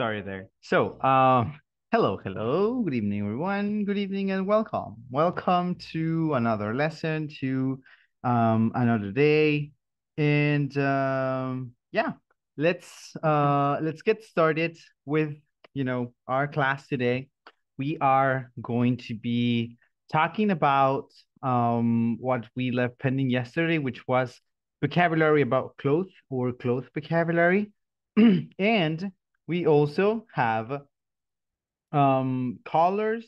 Sorry there. So, um, hello, hello, good evening, everyone. Good evening and welcome. Welcome to another lesson, to um, another day. And um, yeah, let's uh, let's get started with, you know, our class today. We are going to be talking about um, what we left pending yesterday, which was vocabulary about clothes or clothes vocabulary. and we also have um, colors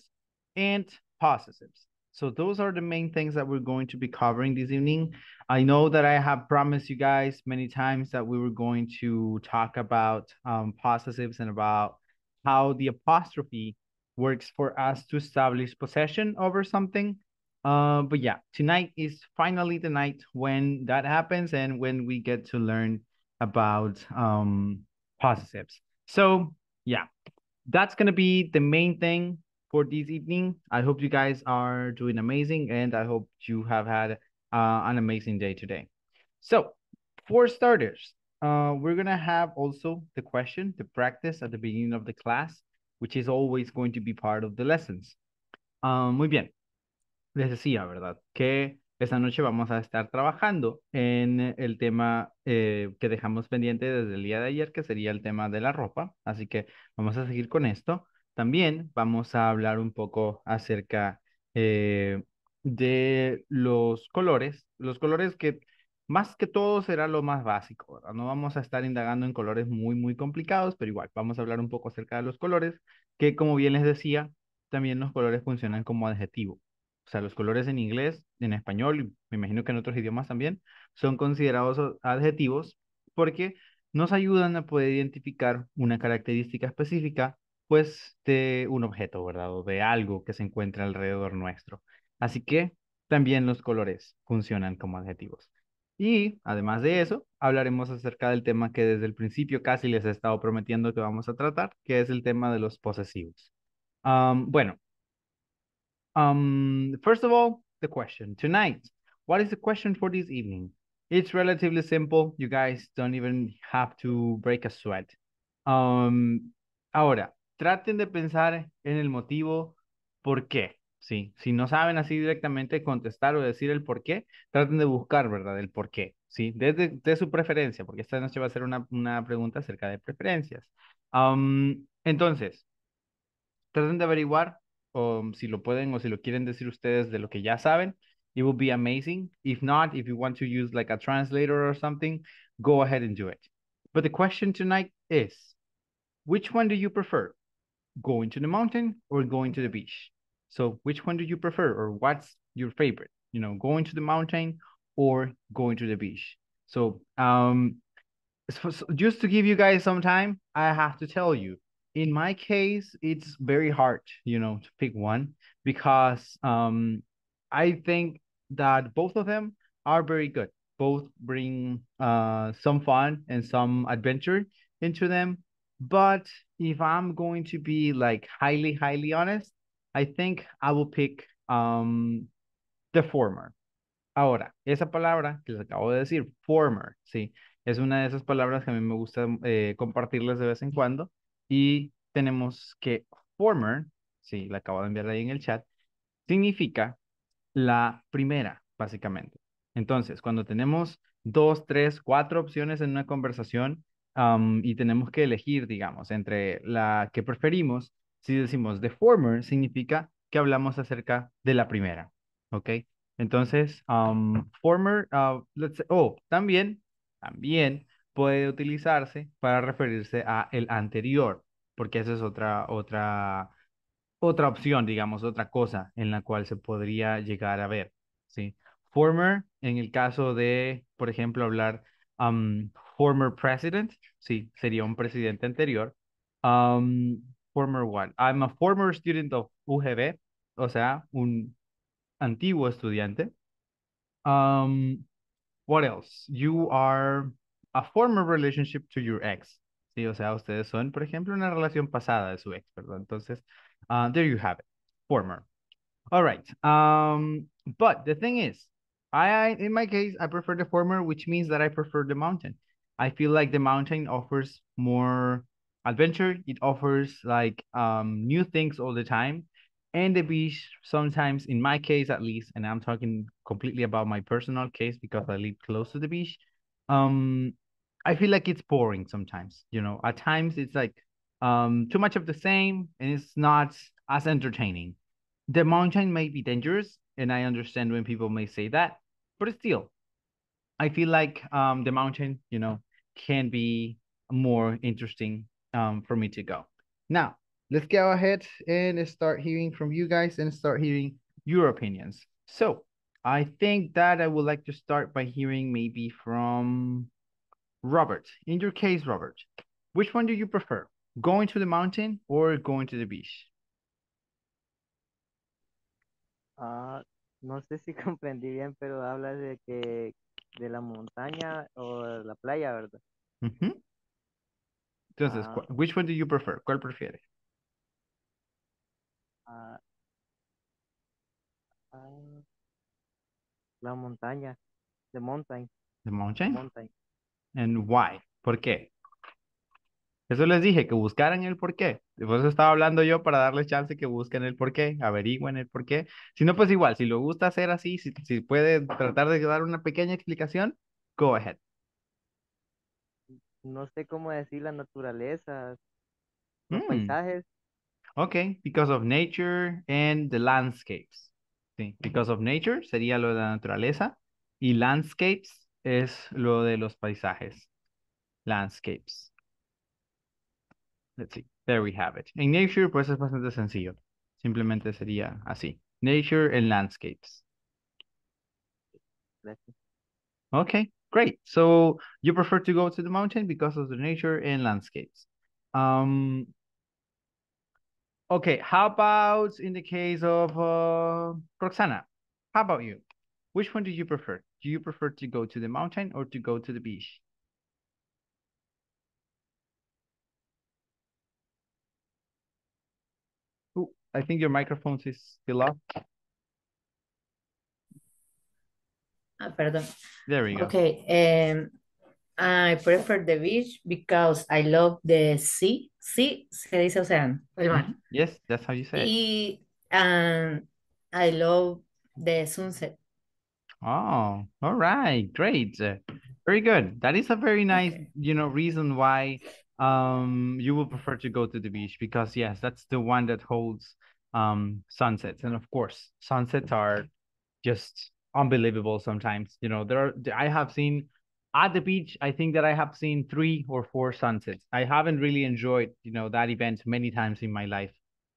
and possessives. So those are the main things that we're going to be covering this evening. I know that I have promised you guys many times that we were going to talk about um, possessives and about how the apostrophe works for us to establish possession over something. Uh, but yeah, tonight is finally the night when that happens and when we get to learn about um, possessives. So yeah, that's gonna be the main thing for this evening. I hope you guys are doing amazing, and I hope you have had uh, an amazing day today. So for starters, uh, we're gonna have also the question, the practice at the beginning of the class, which is always going to be part of the lessons. Um, muy bien. Les decía, ¿verdad? Que Esta noche vamos a estar trabajando en el tema eh, que dejamos pendiente desde el día de ayer, que sería el tema de la ropa. Así que vamos a seguir con esto. También vamos a hablar un poco acerca eh, de los colores. Los colores que más que todo será lo más básico, No vamos a estar indagando en colores muy, muy complicados, pero igual vamos a hablar un poco acerca de los colores, que como bien les decía, también los colores funcionan como adjetivo. O sea, los colores en inglés en español, y me imagino que en otros idiomas también, son considerados adjetivos porque nos ayudan a poder identificar una característica específica, pues, de un objeto, ¿verdad? O de algo que se encuentra alrededor nuestro. Así que también los colores funcionan como adjetivos. Y además de eso, hablaremos acerca del tema que desde el principio casi les he estado prometiendo que vamos a tratar, que es el tema de los posesivos. bueno, um, first of all, the question tonight. What is the question for this evening? It's relatively simple. You guys don't even have to break a sweat. Um, ahora, traten de pensar en el motivo por qué. Sí, si no saben así directamente contestar o decir el por qué, traten de buscar, ¿verdad? El por qué, ¿sí? Desde de su preferencia, porque esta noche va a ser una, una pregunta acerca de preferencias. Um, entonces, traten de averiguar o si lo pueden o si lo quieren decir ustedes de lo que ya saben, it would be amazing. If not, if you want to use like a translator or something, go ahead and do it. But the question tonight is, which one do you prefer? Going to the mountain or going to the beach? So which one do you prefer or what's your favorite? You know, going to the mountain or going to the beach. So um, so, so just to give you guys some time, I have to tell you, in my case, it's very hard, you know, to pick one because um, I think that both of them are very good. Both bring uh, some fun and some adventure into them. But if I'm going to be like highly, highly honest, I think I will pick um, the former. Ahora, esa palabra que les acabo de decir, former, sí, es una de esas palabras que a mí me gusta eh, compartirles de vez en cuando Y tenemos que former, sí, la acabo de enviar ahí en el chat, significa la primera, básicamente. Entonces, cuando tenemos dos, tres, cuatro opciones en una conversación y tenemos que elegir, digamos, entre la que preferimos, si decimos de former, significa que hablamos acerca de la primera, ¿ok? Entonces, former, ah, oh, también, también puede utilizarse para referirse a el anterior, porque esa es otra, otra, otra opción, digamos, otra cosa en la cual se podría llegar a ver, ¿sí? Former, en el caso de, por ejemplo, hablar um, former president, sí, sería un presidente anterior. Um, former what? I'm a former student of UGB, o sea, un antiguo estudiante. Um, what else? You are a former relationship to your ex. Sí, o sea, ustedes son, por ejemplo, una relación pasada de su ex, ¿verdad? Entonces, uh, there you have it, former. All right. Um, but the thing is, I, in my case, I prefer the former, which means that I prefer the mountain. I feel like the mountain offers more adventure. It offers like um new things all the time, and the beach sometimes, in my case at least, and I'm talking completely about my personal case because I live close to the beach. Um, I feel like it's boring sometimes. You know, at times it's like um, too much of the same, and it's not as entertaining. The mountain may be dangerous, and I understand when people may say that, but still, I feel like um, the mountain, you know, can be more interesting um, for me to go. Now, let's go ahead and start hearing from you guys and start hearing your opinions. So, I think that I would like to start by hearing maybe from Robert, in your case, Robert, which one do you prefer? Going to the mountain or going to the beach? Uh, no sé si comprendí bien, pero hablas de que de la montaña o la playa, ¿verdad? Uh -huh. Entonces, uh, which one do you prefer? ¿Cuál prefieres? Ah. la montaña. The mountain. The mountain? The mountain. and why, ¿por qué? Eso les dije, que buscaran el por qué. Por eso estaba hablando yo para darles chance que busquen el por qué, averigüen el por qué. Si no, pues igual, si lo gusta hacer así, si, puede tratar de dar una pequeña explicación, go ahead. No sé cómo decir la naturaleza, los mm. Ok, because of nature and the landscapes. Sí, because of nature sería lo de la naturaleza y landscapes es lo de los paisajes, landscapes. Let's see, there we have it. En nature, pues es bastante sencillo. Simplemente sería así. Nature and landscapes. Okay, great. So you prefer to go to the mountain because of the nature and landscapes. Um, okay, how about in the case of uh, Roxana? How about you? Which one do you prefer? Do you prefer to go to the mountain or to go to the beach? Ooh, I think your microphone is still up. Uh, ah, pardon. There we go. Okay. Um, I prefer the beach because I love the sea. Sea se dice oceán. Mm-hmm. Yes, that's how you say it. Y um, I love the sunset. Oh, all right, great, uh, very good. That is a very nice, okay. you know, reason why um you will prefer to go to the beach because yes, that's the one that holds um sunsets, and of course, sunsets are just unbelievable sometimes. You know, there are I have seen at the beach. I think that I have seen three or four sunsets. I haven't really enjoyed you know that event many times in my life.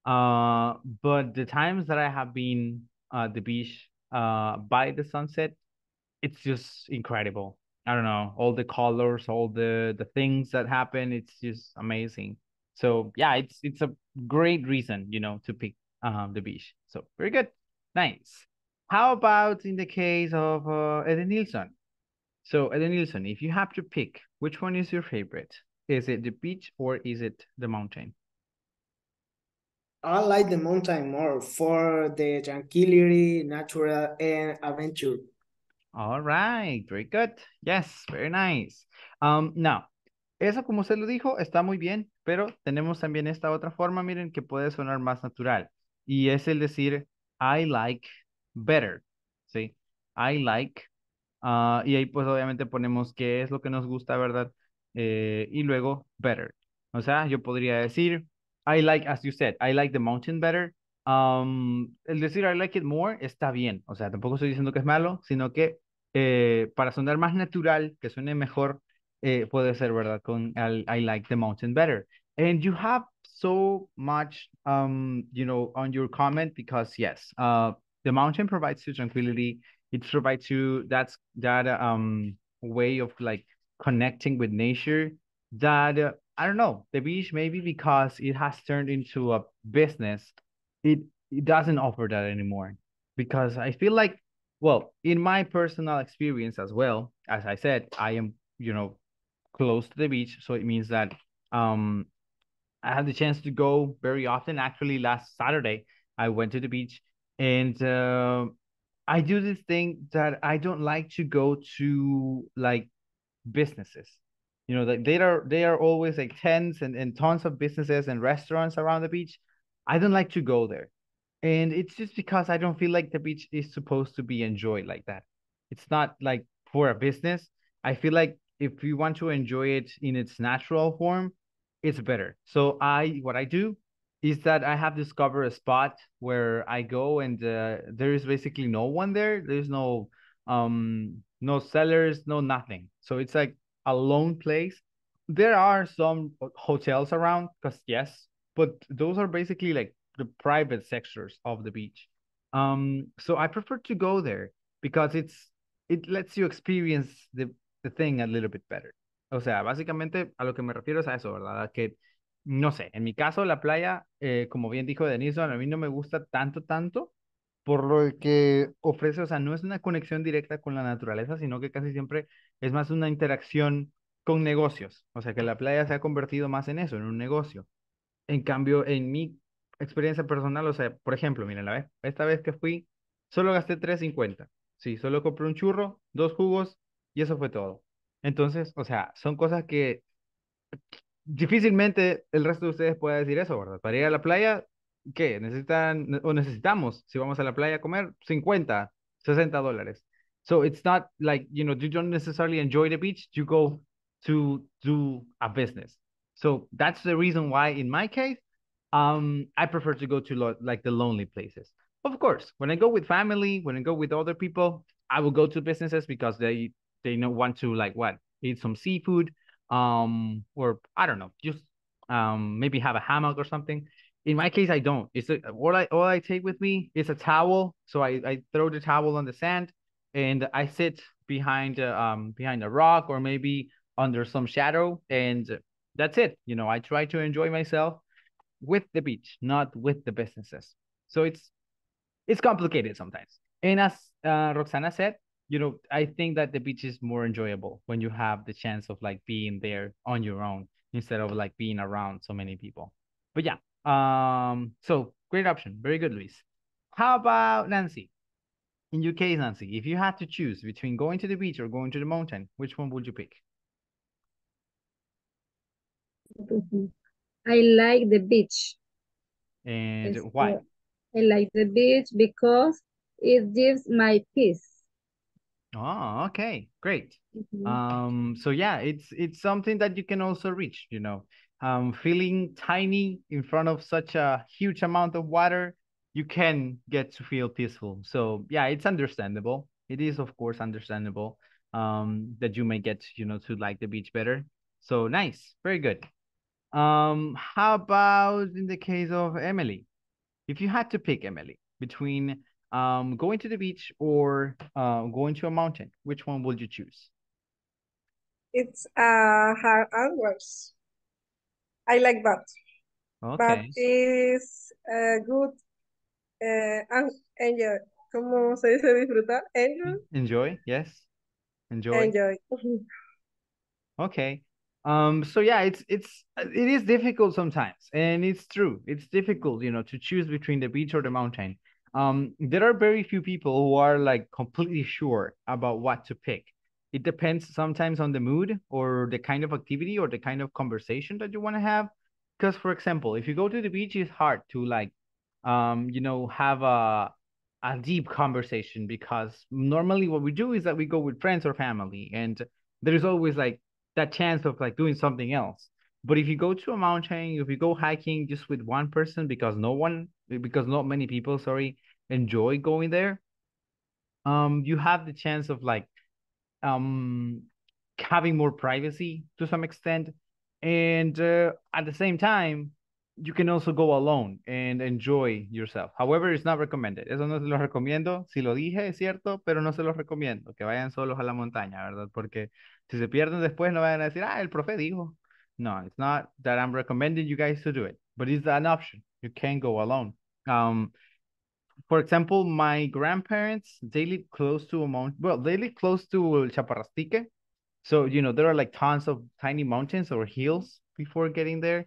Uh, but the times that I have been at the beach uh, by the sunset, it's just incredible. I don't know, all the colors, all the the things that happen, it's just amazing. So yeah, it's it's a great reason, you know, to pick um the beach. So very good, nice. How about in the case of uh, Eddie Nilsson? So Eddie Nilsson, if you have to pick, which one is your favorite? Is it the beach or is it the mountain? I like the mountain more for the tranquility, natural, and adventure. All right, very good. Yes, very nice. Um, now, eso como se lo dijo, está muy bien, pero tenemos también esta otra forma, miren, que puede sonar más natural. Y es el decir, I like better, ¿sí? I like. Ah, y ahí pues obviamente ponemos qué es lo que nos gusta, ¿verdad? Eh, y luego better. O sea, yo podría decir, I like, as you said, I like the mountain better. Um, el decir I like it more está bien. O sea, tampoco estoy diciendo que es malo, sino que eh, para sonar más natural, que suene mejor, eh, puede ser, ¿verdad? Con el, I like the mountain better. And you have so much, um, you know, on your comment because yes, uh, the mountain provides you tranquility. It provides you that's that um way of like connecting with nature that uh, I don't know. The beach maybe because it has turned into a business. It it doesn't offer that anymore because I feel like well, in my personal experience as well, as I said, I am, you know, close to the beach, so it means that um I had the chance to go very often. Actually, last Saturday I went to the beach and uh, I do this thing that I don't like to go to like businesses you know like they are they are always like tents and, and tons of businesses and restaurants around the beach i don't like to go there and it's just because i don't feel like the beach is supposed to be enjoyed like that it's not like for a business i feel like if you want to enjoy it in its natural form it's better so i what i do is that i have discovered a spot where i go and uh, there is basically no one there there's no um no sellers no nothing so it's like a lone place. There are some hotels around, because yes, but those are basically like the private sectors of the beach. Um, so I prefer to go there because it's it lets you experience the, the thing a little bit better. O sea, básicamente a lo que me refiero es a eso, ¿verdad? Que no sé, en mi caso la playa, eh, como bien dijo Denison, a mí no me gusta tanto, tanto, por lo que ofrece, o sea, no es una conexión directa con la naturaleza, sino que casi siempre es más una interacción con negocios, o sea, que la playa se ha convertido más en eso, en un negocio. En cambio, en mi experiencia personal, o sea, por ejemplo, miren, la vez, esta vez que fui, solo gasté 3.50, sí, solo compré un churro, dos jugos y eso fue todo. Entonces, o sea, son cosas que difícilmente el resto de ustedes pueda decir eso, ¿verdad? Para ir a la playa ¿qué? Necesitan o necesitamos, si vamos a la playa a comer, 50, 60 dólares. So it's not like, you know, you don't necessarily enjoy the beach, you go to do a business. So that's the reason why, in my case, um, I prefer to go to like the lonely places. Of course, when I go with family, when I go with other people, I will go to businesses because they they know want to like what eat some seafood, um, or I don't know, just um maybe have a hammock or something in my case, I don't. It's a, all I all I take with me is a towel. So I, I throw the towel on the sand, and I sit behind uh, um behind a rock or maybe under some shadow, and that's it. You know, I try to enjoy myself with the beach, not with the businesses. So it's it's complicated sometimes. And as uh, Roxana said, you know, I think that the beach is more enjoyable when you have the chance of like being there on your own instead of like being around so many people. But yeah, um, so great option. Very good, Luis. How about Nancy? In your case, Nancy, if you had to choose between going to the beach or going to the mountain, which one would you pick? Mm-hmm. I like the beach. And it's why? The, I like the beach because it gives my peace. Oh, okay, great. Mm -hmm. Um, so yeah, it's it's something that you can also reach, you know um, feeling tiny in front of such a huge amount of water, you can get to feel peaceful. So yeah, it's understandable. It is of course understandable um, that you may get you know to like the beach better. So nice, very good. Um, how about in the case of Emily? If you had to pick Emily between um, going to the beach or uh, going to a mountain, which one would you choose? It's uh, hard answers. I like that. Okay. But it's uh, good. Uh, enjoy. ¿Cómo se dice disfrutar? Enjoy. Enjoy, yes. Enjoy. Enjoy. okay. Um, so yeah, it's it's it is difficult sometimes, and it's true. It's difficult, you know, to choose between the beach or the mountain. Um, there are very few people who are like completely sure about what to pick it depends sometimes on the mood or the kind of activity or the kind of conversation that you want to have because for example if you go to the beach it's hard to like um you know have a a deep conversation because normally what we do is that we go with friends or family and there's always like that chance of like doing something else but if you go to a mountain if you go hiking just with one person because no one because not many people sorry enjoy going there um you have the chance of like um, having more privacy to some extent. And uh, at the same time, you can also go alone and enjoy yourself. However, it's not recommended. Eso no se lo recomiendo. Si lo dije, es cierto, pero no se los recomiendo. Que vayan solos a la montaña, ¿verdad? Porque si se pierden después, no van a decir, ah, el profe dijo. No, it's not that I'm recommending you guys to do it, but it's an option. You can go alone. Um, for example, my grandparents, they live close to a mountain. Well, they live close to Chaparrastique. So, you know, there are like tons of tiny mountains or hills before getting there.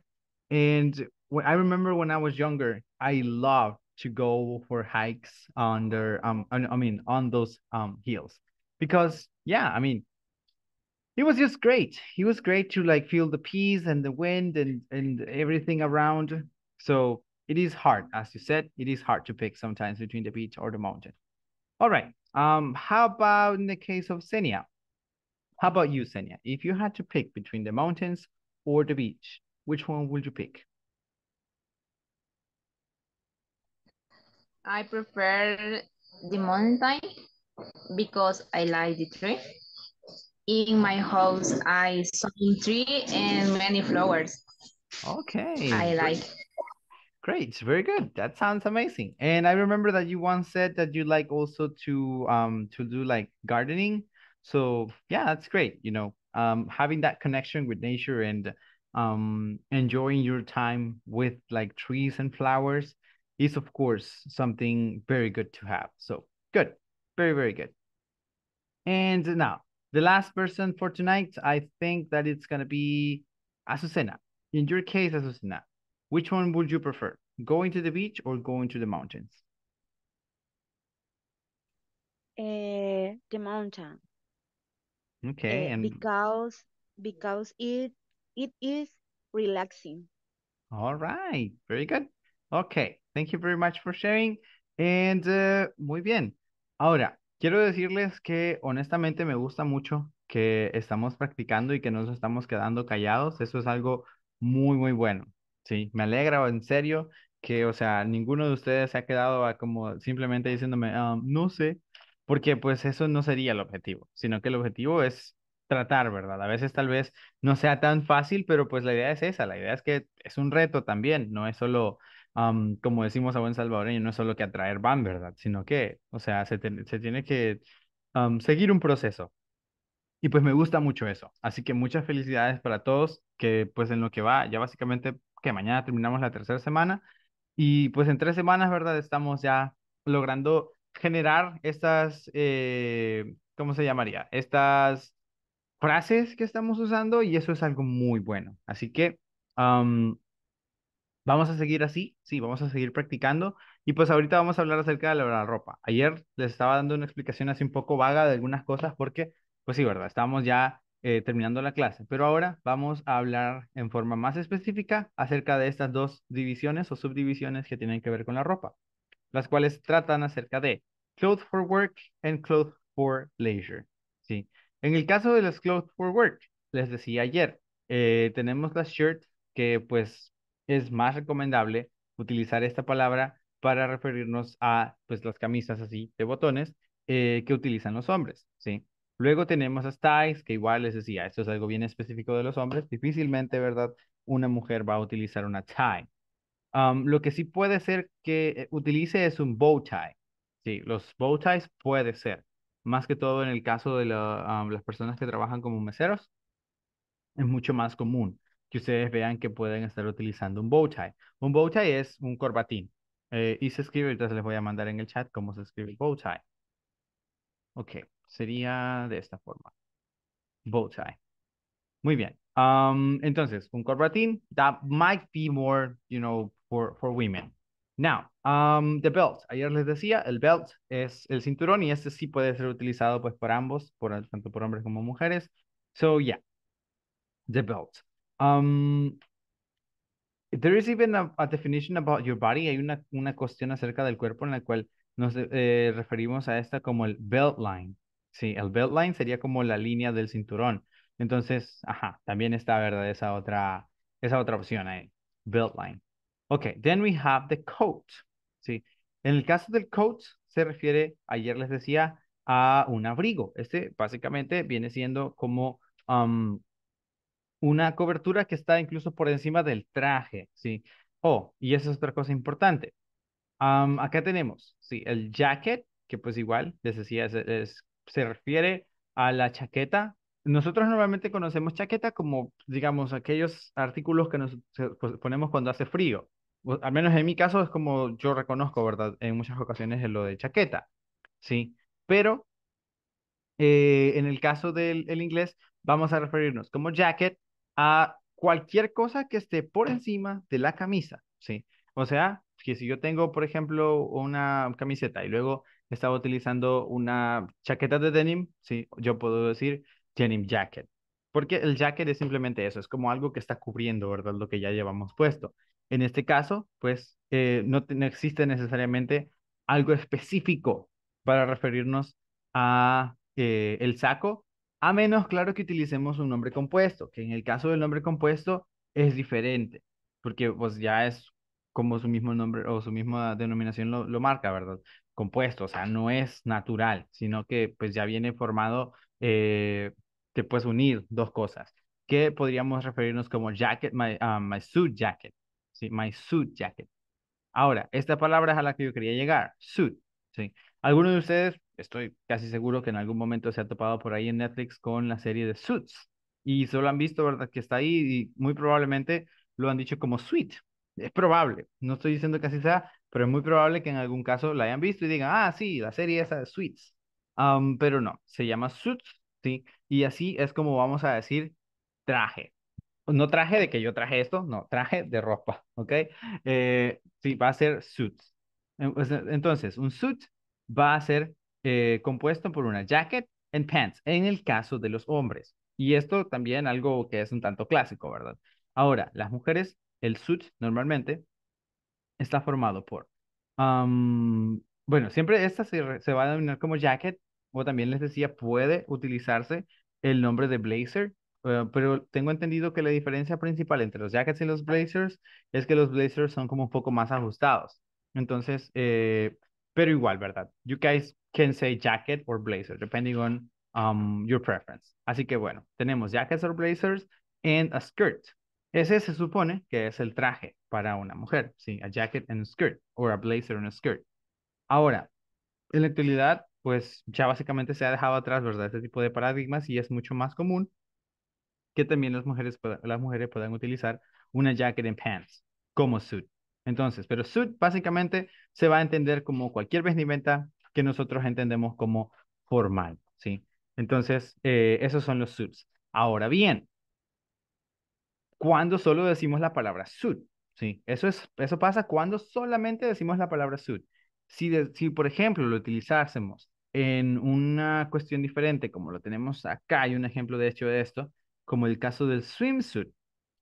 And when I remember when I was younger, I loved to go for hikes on the um I mean on those um hills. Because yeah, I mean it was just great. It was great to like feel the peace and the wind and and everything around. So it is hard, as you said, it is hard to pick sometimes between the beach or the mountain. All right. Um, how about in the case of Senia? How about you, Senia? If you had to pick between the mountains or the beach, which one would you pick? I prefer the mountain because I like the tree. In my house, I saw tree and many flowers. Okay. I like. Great, very good. That sounds amazing. And I remember that you once said that you like also to um to do like gardening. So yeah, that's great. You know, um, having that connection with nature and um enjoying your time with like trees and flowers is of course something very good to have. So good, very very good. And now the last person for tonight, I think that it's gonna be Azucena. In your case, Azucena, Which one would you prefer? Going to the beach or going to the mountains? Eh, the mountain. Okay. Eh, because because it it is relaxing. All right. Very good. Okay. Thank you very much for sharing. And eh, muy bien. Ahora, quiero decirles que honestamente me gusta mucho que estamos practicando y que nos estamos quedando callados. Eso es algo muy, muy bueno. Sí, me alegra, en serio, que, o sea, ninguno de ustedes se ha quedado como simplemente diciéndome, ah, no sé, porque pues eso no sería el objetivo, sino que el objetivo es tratar, ¿verdad? A veces tal vez no sea tan fácil, pero pues la idea es esa, la idea es que es un reto también, no es solo, como decimos a buen salvadoreño, no es solo que atraer van, ¿verdad? Sino que, o sea, se, tiene que seguir un proceso. Y pues me gusta mucho eso. Así que muchas felicidades para todos, que pues en lo que va, ya básicamente que mañana terminamos la tercera semana y pues en tres semanas, ¿verdad? Estamos ya logrando generar estas, eh, ¿cómo se llamaría? Estas frases que estamos usando y eso es algo muy bueno. Así que vamos a seguir así, sí, vamos a seguir practicando y pues ahorita vamos a hablar acerca de la ropa. Ayer les estaba dando una explicación así un poco vaga de algunas cosas porque, pues sí, ¿verdad? Estamos ya eh, terminando la clase, pero ahora vamos a hablar en forma más específica acerca de estas dos divisiones o subdivisiones que tienen que ver con la ropa, las cuales tratan acerca de clothes for work and clothes for leisure. ¿sí? En el caso de las clothes for work, les decía ayer, eh, tenemos las shirts que pues es más recomendable utilizar esta palabra para referirnos a pues las camisas así de botones eh, que utilizan los hombres, ¿sí? Luego tenemos a ties, que igual les decía, ah, esto es algo bien específico de los hombres. Difícilmente, ¿verdad? Una mujer va a utilizar una tie. Um, lo que sí puede ser que eh, utilice es un bow tie. Sí, los bow ties puede ser. Más que todo en el caso de um, las personas que trabajan como meseros, es mucho más común que ustedes vean que pueden estar utilizando un bow tie. Un bow tie es un corbatín. Eh, y se escribe, entonces les voy a mandar en el chat cómo se escribe el bow tie. Ok sería de esta forma. Bow tie. Muy bien. Um, entonces, un corbatín, that might be more, you know, for, for women. Now, um, the belt. Ayer les decía, el belt es el cinturón y este sí puede ser utilizado pues por ambos, tanto por hombres como mujeres. So, yeah, the belt. Um, there is even a, definition about your body. Hay una, una cuestión acerca del cuerpo en la cual nos eh, referimos a esta como el belt line. Sí, el Beltline sería como la línea del cinturón. Entonces, ajá, también está, ¿verdad? Esa otra, esa otra opción ahí, Beltline. line. Ok, then we have the coat. Sí, en el caso del coat se refiere, ayer les decía, a un abrigo. Este básicamente viene siendo como um, una cobertura que está incluso por encima del traje, ¿sí? Oh, y esa es otra cosa importante. Um, acá tenemos, sí, el jacket, que pues igual, les decía, es se refiere a la chaqueta. Nosotros normalmente conocemos chaqueta como, digamos, aquellos artículos que nos pues, ponemos cuando hace frío. al menos en mi caso es como yo reconozco, ¿verdad? En muchas ocasiones es lo de chaqueta, ¿sí? Pero eh, en el caso del inglés vamos a referirnos como jacket a cualquier cosa que esté por encima de la camisa, ¿sí? O sea, que si yo tengo, por ejemplo, una camiseta y luego estaba utilizando una chaqueta de denim, sí, yo puedo decir denim jacket, porque el jacket es simplemente eso, es como algo que está cubriendo, ¿verdad? Lo que ya llevamos puesto. En este caso, pues eh, no, existe necesariamente algo específico para referirnos a eh, el saco, a menos, claro, que utilicemos un nombre compuesto, que en el caso del nombre compuesto es diferente, porque pues ya es como su mismo nombre o su misma denominación lo, lo marca, ¿verdad? compuesto, o sea, no es natural, sino que pues ya viene formado, eh, te puedes unir dos cosas, ¿Qué podríamos referirnos como jacket, my, ah, my suit jacket, ¿sí? My suit jacket. Ahora, esta palabra es a la que yo quería llegar, suit, ¿sí? Algunos de ustedes, estoy casi seguro que en algún momento se ha topado por ahí en Netflix con la serie de Suits, y solo han visto, ¿verdad?, que está ahí y muy probablemente lo han dicho como suit. Es probable, no estoy diciendo que así sea, pero es muy probable que en algún caso la hayan visto y digan, ah, sí, la serie esa de Suits. pero no, se llama Suits, ¿sí? Y así es como vamos a decir traje. No traje de que yo traje esto, no, traje de ropa, ¿ok? Eh, sí, va a ser suits. Pues, entonces, un suit va a ser eh, compuesto por una jacket and pants, en el caso de los hombres. Y esto también algo que es un tanto clásico, ¿verdad? Ahora, las mujeres, el suit normalmente está formado por, bueno, siempre esta se, va a denominar como jacket, o también les decía, puede utilizarse el nombre de blazer, eh, pero tengo entendido que la diferencia principal entre los jackets y los blazers es que los blazers son como un poco más ajustados. Entonces, eh, pero igual, ¿verdad? You guys can say jacket or blazer, depending on um, your preference. Así que bueno, tenemos jackets or blazers and a skirt. Ese se supone que es el traje para una mujer, ¿sí? A jacket and skirt, o a blazer and a skirt. Ahora, en la actualidad, pues ya básicamente se ha dejado atrás, ¿verdad? Este tipo de paradigmas y es mucho más común que también las mujeres, las mujeres puedan utilizar una jacket and pants como suit. Entonces, pero suit básicamente se va a entender como cualquier vestimenta que nosotros entendemos como formal, ¿sí? Entonces, eh, esos son los suits. Ahora bien, cuando solo decimos la palabra suit, Sí, eso, es, eso pasa cuando solamente decimos la palabra suit. Si, por ejemplo, lo utilizásemos en una cuestión diferente, como lo tenemos acá, hay un ejemplo de hecho de esto, como el caso del swimsuit.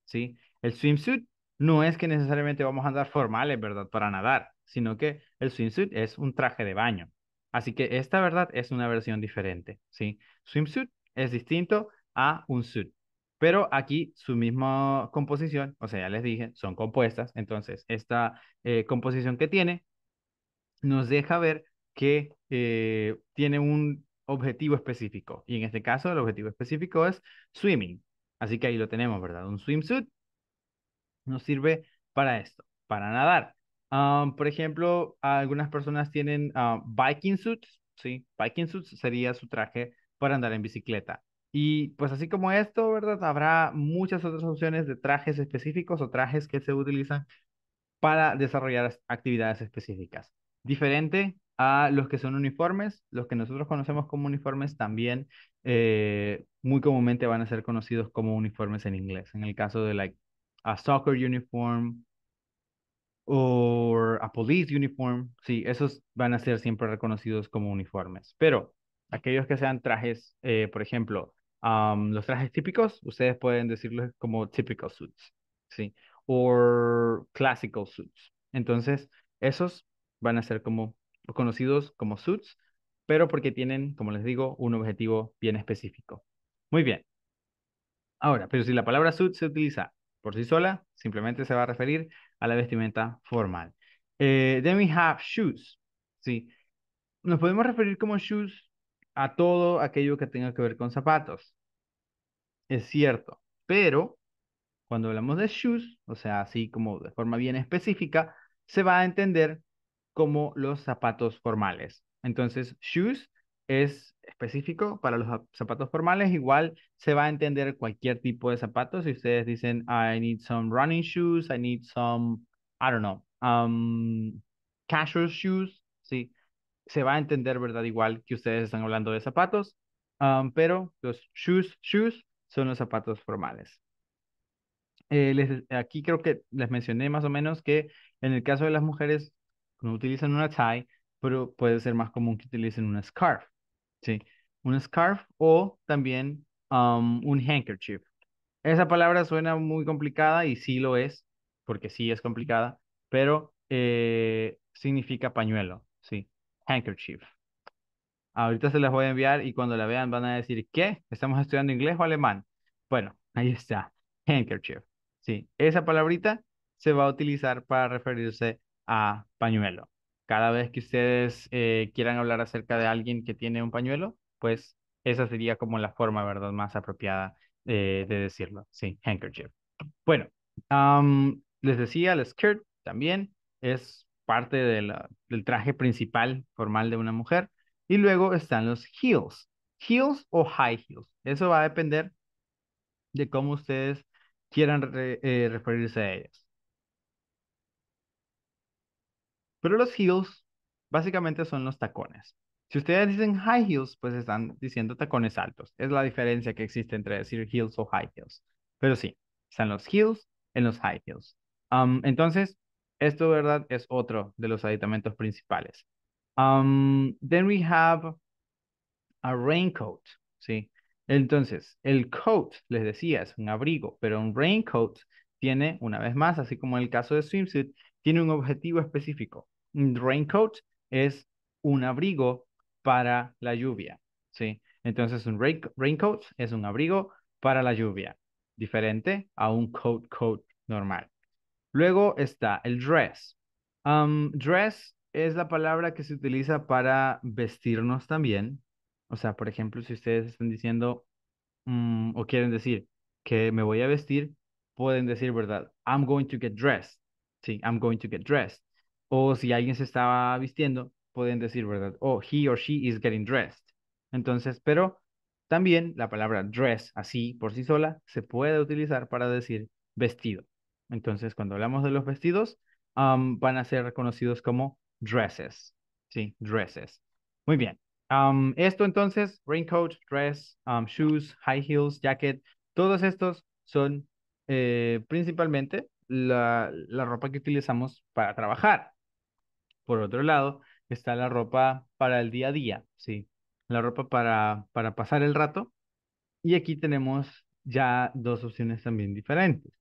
¿sí? El swimsuit no es que necesariamente vamos a andar formales, ¿verdad? Para nadar, sino que el swimsuit es un traje de baño. Así que esta, ¿verdad? Es una versión diferente, ¿sí? Swimsuit es distinto a un suit. Pero aquí su misma composición, o sea, ya les dije, son compuestas. Entonces, esta eh, composición que tiene nos deja ver que eh, tiene un objetivo específico. Y en este caso, el objetivo específico es swimming. Así que ahí lo tenemos, ¿verdad? Un swimsuit nos sirve para esto, para nadar. Ah, por ejemplo, algunas personas tienen ah, biking suits, ¿sí? Biking suits sería su traje para andar en bicicleta. Y pues así como esto, ¿verdad? Habrá muchas otras opciones de trajes específicos o trajes que se utilizan para desarrollar actividades específicas. Diferente a los que son uniformes, los que nosotros conocemos como uniformes también eh, muy comúnmente van a ser conocidos como uniformes en inglés. En el caso de like a soccer uniform o a police uniform, sí, esos van a ser siempre reconocidos como uniformes. Pero aquellos que sean trajes, eh, por ejemplo, los trajes típicos, ustedes pueden decirles como typical suits, ¿sí? O classical suits. Entonces, esos van a ser como conocidos como suits, pero porque tienen, como les digo, un objetivo bien específico. Muy bien. Ahora, pero si la palabra suit se utiliza por sí sola, simplemente se va a referir a la vestimenta formal. Eh, then we have shoes, ¿sí? Nos podemos referir como shoes a todo aquello que tenga que ver con zapatos. Es cierto, pero cuando hablamos de shoes, o sea, así como de forma bien específica, se va a entender como los zapatos formales. Entonces, shoes es específico para los zapatos formales, igual se va a entender cualquier tipo de zapatos. Si ustedes dicen, I need some running shoes, I need some, I don't know, um, casual shoes, sí, se va a entender, ¿verdad? Igual que ustedes están hablando de zapatos, um, pero los shoes, shoes son los zapatos formales. Eh, aquí creo que les mencioné más o menos que en el caso de las mujeres no utilizan una tie, pero puede ser más común que utilicen una scarf, ¿sí? Un scarf o también um, un handkerchief. Esa palabra suena muy complicada y sí lo es, porque sí es complicada, pero eh, significa pañuelo, ¿sí? Handkerchief. Ahorita se las voy a enviar y cuando la vean van a decir, ¿qué? ¿Estamos estudiando inglés o alemán? Bueno, ahí está, handkerchief. Sí, esa palabrita se va a utilizar para referirse a pañuelo. Cada vez que ustedes eh, quieran hablar acerca de alguien que tiene un pañuelo, pues esa sería como la forma, ¿verdad?, más apropiada eh, de decirlo. Sí, handkerchief. Bueno, les decía, el skirt también es parte del traje principal formal de una mujer. Y luego están los heels, heels o high heels. Eso va a depender de cómo ustedes quieran eh, referirse a ellos. Pero los heels básicamente son los tacones. Si ustedes dicen high heels, pues están diciendo tacones altos. Es la diferencia que existe entre decir heels o high heels. Pero sí, están los heels en los high heels. entonces, esto, ¿verdad? Es otro de los aditamentos principales. Um, then we have a raincoat, ¿sí? Entonces, el coat, les decía, es un abrigo, pero un raincoat tiene, una vez más, así como en el caso de swimsuit, tiene un objetivo específico. Un raincoat es un abrigo para la lluvia, ¿sí? Entonces, un raincoat es un abrigo para la lluvia, diferente a un coat coat normal. Luego está el dress. Um, dress es la palabra que se utiliza para vestirnos también. O sea, por ejemplo, si ustedes están diciendo mm, o quieren decir que me voy a vestir, pueden decir, ¿verdad? I'm going to get dressed. Sí, I'm going to get dressed. O si alguien se estaba vistiendo, pueden decir, ¿verdad? Oh, he or she is getting dressed. Entonces, pero también la palabra dress, así por sí sola, se puede utilizar para decir vestido. Entonces, cuando hablamos de los vestidos, van a ser reconocidos como dresses. Sí, dresses. Muy bien. esto entonces, raincoat, dress, shoes, high heels, jacket, todos estos son eh, principalmente la, la ropa que utilizamos para trabajar. Por otro lado, está la ropa para el día a día, ¿sí? La ropa para, para pasar el rato. Y aquí tenemos ya dos opciones también diferentes.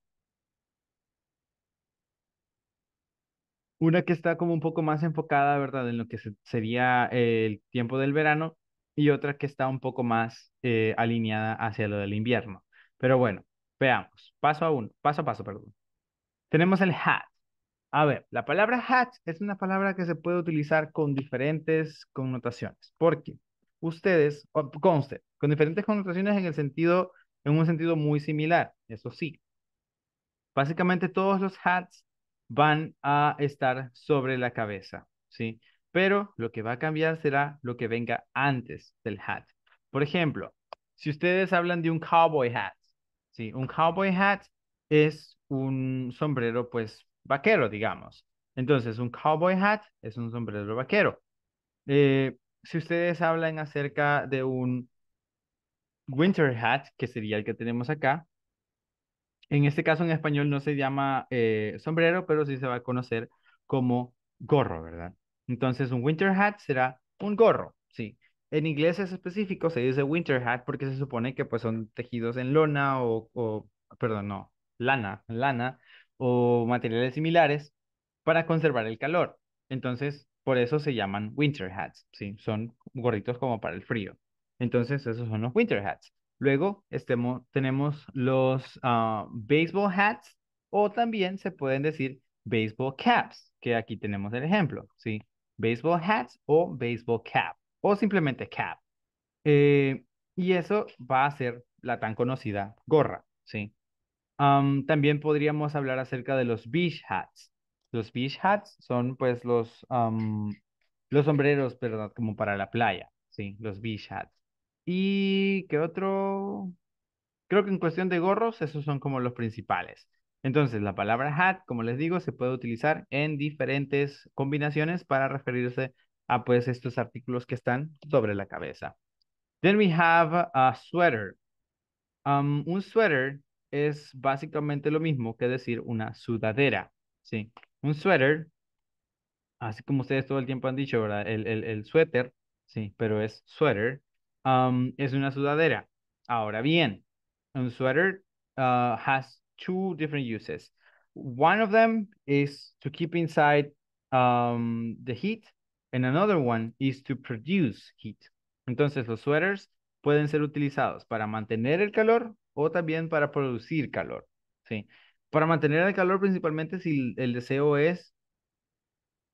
una que está como un poco más enfocada, ¿verdad?, en lo que sería el tiempo del verano y otra que está un poco más eh, alineada hacia lo del invierno. Pero bueno, veamos, paso a uno, paso a paso, perdón. Tenemos el hat. A ver, la palabra hat es una palabra que se puede utilizar con diferentes connotaciones, porque ustedes, usted con diferentes connotaciones en el sentido, en un sentido muy similar, eso sí. Básicamente todos los hats van a estar sobre la cabeza, ¿sí? Pero lo que va a cambiar será lo que venga antes del hat. Por ejemplo, si ustedes hablan de un cowboy hat, ¿sí? Un cowboy hat es un sombrero, pues, vaquero, digamos. Entonces, un cowboy hat es un sombrero vaquero. Eh, si ustedes hablan acerca de un winter hat, que sería el que tenemos acá, en este caso en español no se llama eh, sombrero, pero sí se va a conocer como gorro, ¿verdad? Entonces un winter hat será un gorro, sí. En inglés es específico, se dice winter hat porque se supone que pues son tejidos en lona o, perdón, no, lana, lana o materiales similares para conservar el calor. Entonces, por eso se llaman winter hats, ¿sí? Son gorritos como para el frío. Entonces, esos son los winter hats. Luego tenemos los ah, baseball hats o también se pueden decir baseball caps, que aquí tenemos el ejemplo, ¿sí? Baseball hats o baseball cap o simplemente cap. Eh, y eso va a ser la tan conocida gorra, ¿sí? también podríamos hablar acerca de los beach hats. Los beach hats son pues los, los sombreros, perdón, como para la playa, ¿sí? Los beach hats. Y qué otro. Creo que en cuestión de gorros, esos son como los principales. Entonces, la palabra hat, como les digo, se puede utilizar en diferentes combinaciones para referirse a pues estos artículos que están sobre la cabeza. Then we have a sweater. Um, un sweater es básicamente lo mismo que decir una sudadera. Sí, un sweater, así como ustedes todo el tiempo han dicho, ¿verdad? El, el, suéter, sí, pero es sweater es una sudadera. Ahora bien, un sweater uh, has two different uses. One of them is to keep inside um, the heat and another one is to produce heat. Entonces los sweaters pueden ser utilizados para mantener el calor o también para producir calor. ¿sí? Para mantener el calor principalmente si el deseo es,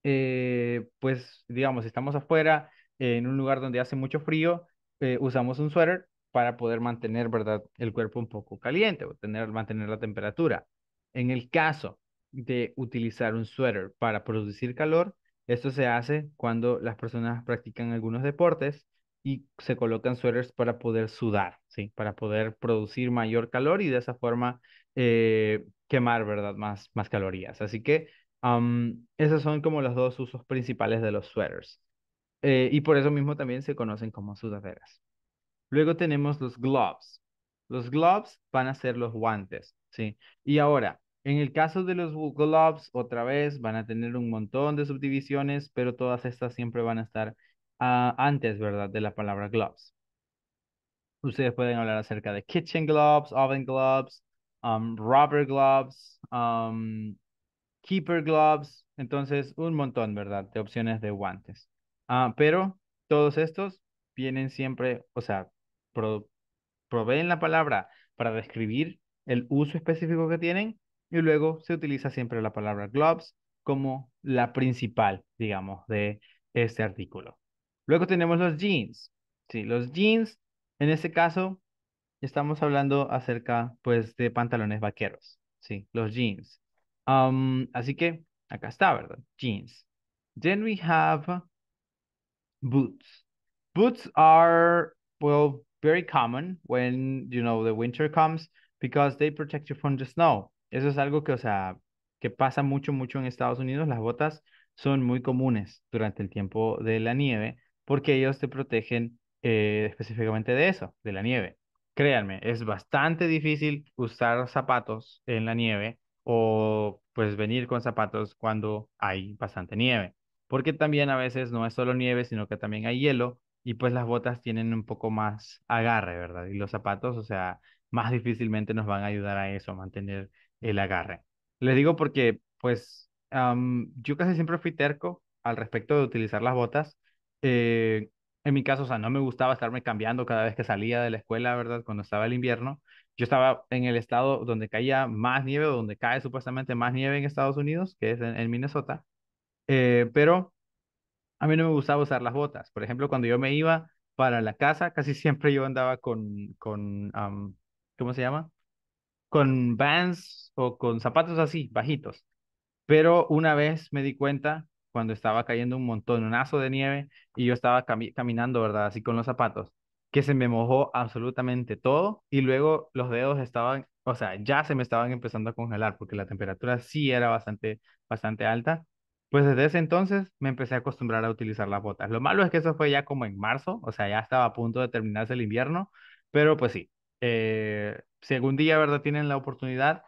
eh, pues digamos, estamos afuera en un lugar donde hace mucho frío, eh, usamos un suéter para poder mantener, ¿verdad?, el cuerpo un poco caliente o tener, mantener la temperatura. En el caso de utilizar un suéter para producir calor, esto se hace cuando las personas practican algunos deportes y se colocan suéteres para poder sudar, ¿sí? Para poder producir mayor calor y de esa forma eh, quemar, ¿verdad? Más, más calorías. Así que esos son como los dos usos principales de los suéteres. Eh, y por eso mismo también se conocen como sudaderas. Luego tenemos los gloves. Los gloves van a ser los guantes, ¿sí? Y ahora, en el caso de los gloves, otra vez van a tener un montón de subdivisiones, pero todas estas siempre van a estar ah, antes, ¿verdad? De la palabra gloves. Ustedes pueden hablar acerca de kitchen gloves, oven gloves, um, rubber gloves, um, keeper gloves, entonces un montón, ¿verdad? De opciones de guantes. Ah, pero todos estos vienen siempre, o sea, proveen la palabra para describir el uso específico que tienen y luego se utiliza siempre la palabra gloves como la principal, digamos, de este artículo. Luego tenemos los jeans. Sí, los jeans, en este caso, estamos hablando acerca, pues, de pantalones vaqueros. Sí, los jeans. así que acá está, ¿verdad? Jeans. Then we have boots. Boots are, well, very common when, you know, the winter comes because they protect you from the snow. Eso es algo que, o sea, que pasa mucho, mucho en Estados Unidos. Las botas son muy comunes durante el tiempo de la nieve porque ellos te protegen eh, específicamente de eso, de la nieve. Créanme, es bastante difícil usar zapatos en la nieve o pues venir con zapatos cuando hay bastante nieve porque también a veces no es solo nieve, sino que también hay hielo y pues las botas tienen un poco más agarre, ¿verdad? Y los zapatos, o sea, más difícilmente nos van a ayudar a eso, a mantener el agarre. Les digo porque pues yo casi siempre fui terco al respecto de utilizar las botas. Eh, en mi caso, o sea, no me gustaba estarme cambiando cada vez que salía de la escuela, ¿verdad? Cuando estaba el invierno. Yo estaba en el estado donde caía más nieve, donde cae supuestamente más nieve en Estados Unidos, que es en Minnesota. Eh, pero a mí no me gustaba usar las botas. Por ejemplo, cuando yo me iba para la casa, casi siempre yo andaba con, con ¿cómo se llama? Con vans o con zapatos así, bajitos. Pero una vez me di cuenta cuando estaba cayendo un montonazo de nieve y yo estaba caminando, ¿verdad? Así con los zapatos, que se me mojó absolutamente todo y luego los dedos estaban, o sea, ya se me estaban empezando a congelar porque la temperatura sí era bastante, bastante alta pues desde ese entonces me empecé a acostumbrar a utilizar las botas. Lo malo es que eso fue ya como en marzo, o sea, ya estaba a punto de terminarse el invierno, pero pues sí, eh, si algún día, ¿verdad?, tienen la oportunidad,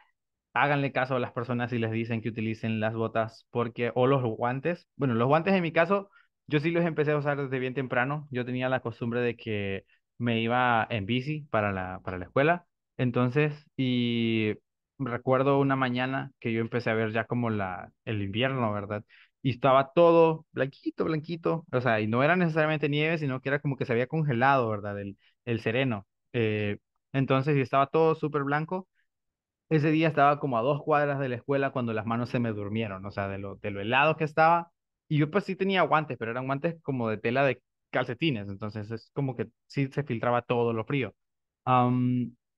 háganle caso a las personas si les dicen que utilicen las botas porque o los guantes. Bueno, los guantes en mi caso, yo sí los empecé a usar desde bien temprano. Yo tenía la costumbre de que me iba en bici para la, para la escuela. Entonces, y recuerdo una mañana que yo empecé a ver ya como la, el invierno, ¿verdad? Y estaba todo blanquito, blanquito, o sea, y no era necesariamente nieve, sino que era como que se había congelado, ¿verdad? El, el sereno. Eh, entonces, y estaba todo súper blanco. Ese día estaba como a dos cuadras de la escuela cuando las manos se me durmieron, o sea, de lo, de lo helado que estaba. Y yo pues sí tenía guantes, pero eran guantes como de tela de calcetines, entonces es como que sí se filtraba todo lo frío.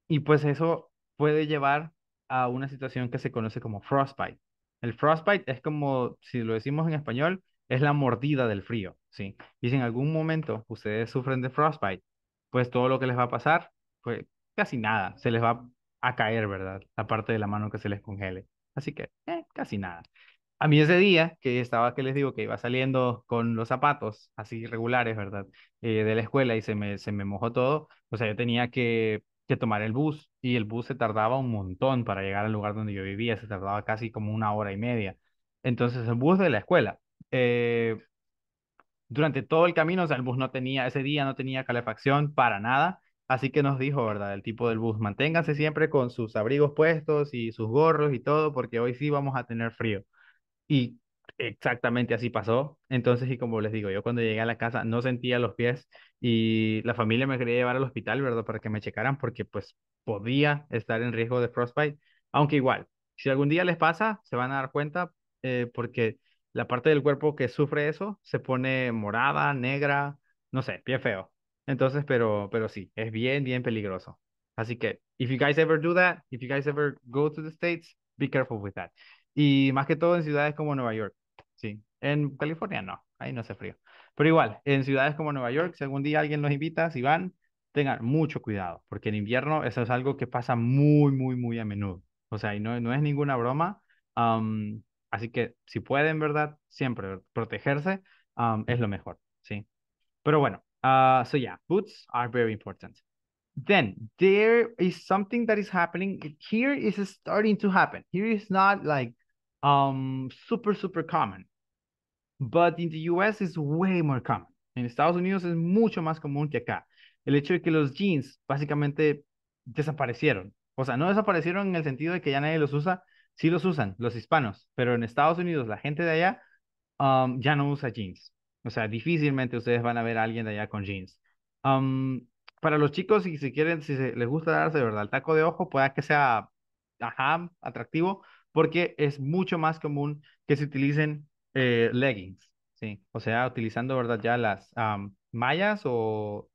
y pues eso puede llevar a una situación que se conoce como frostbite. El frostbite es como, si lo decimos en español, es la mordida del frío, ¿sí? Y si en algún momento ustedes sufren de frostbite, pues todo lo que les va a pasar, pues casi nada, se les va a caer, ¿verdad? La parte de la mano que se les congele. Así que, eh, casi nada. A mí ese día, que estaba, que les digo, que iba saliendo con los zapatos así regulares, ¿verdad? Eh, de la escuela y se me, se me mojó todo, o sea, yo tenía que que tomar el bus y el bus se tardaba un montón para llegar al lugar donde yo vivía, se tardaba casi como una hora y media. Entonces el bus de la escuela. Eh, durante todo el camino, o sea, el bus no tenía, ese día no tenía calefacción para nada, así que nos dijo, ¿verdad? El tipo del bus, manténganse siempre con sus abrigos puestos y sus gorros y todo, porque hoy sí vamos a tener frío. Y exactamente así pasó. Entonces, y como les digo, yo cuando llegué a la casa no sentía los pies y la familia me quería llevar al hospital, ¿verdad? Para que me checaran porque pues podía estar en riesgo de frostbite. Aunque igual, si algún día les pasa, se van a dar cuenta eh, porque la parte del cuerpo que sufre eso se pone morada, negra, no sé, pie feo. Entonces, pero, pero sí, es bien, bien peligroso. Así que, if you guys ever do that, if you guys ever go to the States, be careful with that. Y más que todo en ciudades como Nueva York. Sí, en California no, ahí no hace frío. Pero igual, en ciudades como Nueva York, si algún día alguien los invita, si van, tengan mucho cuidado, porque en invierno eso es algo que pasa muy, muy, muy a menudo. O sea, y no, no es ninguna broma. así que si pueden, ¿verdad? Siempre protegerse es lo mejor, ¿sí? Pero bueno, ah, so yeah, boots are very important. Then there is something that is happening. Here is starting to happen. Here is not like um, super, super common. But in the US is way more common. En Estados Unidos es mucho más común que acá. El hecho de que los jeans básicamente desaparecieron. O sea, no desaparecieron en el sentido de que ya nadie los usa. Sí los usan los hispanos, pero en Estados Unidos la gente de allá um, ya no usa jeans. O sea, difícilmente ustedes van a ver a alguien de allá con jeans. Um, para los chicos, si, si quieren, si les gusta darse, ¿verdad? El taco de ojo, pueda que sea, ajá, atractivo, porque es mucho más común que se utilicen eh, leggings, ¿sí? O sea, utilizando, ¿verdad? Ya las mallas o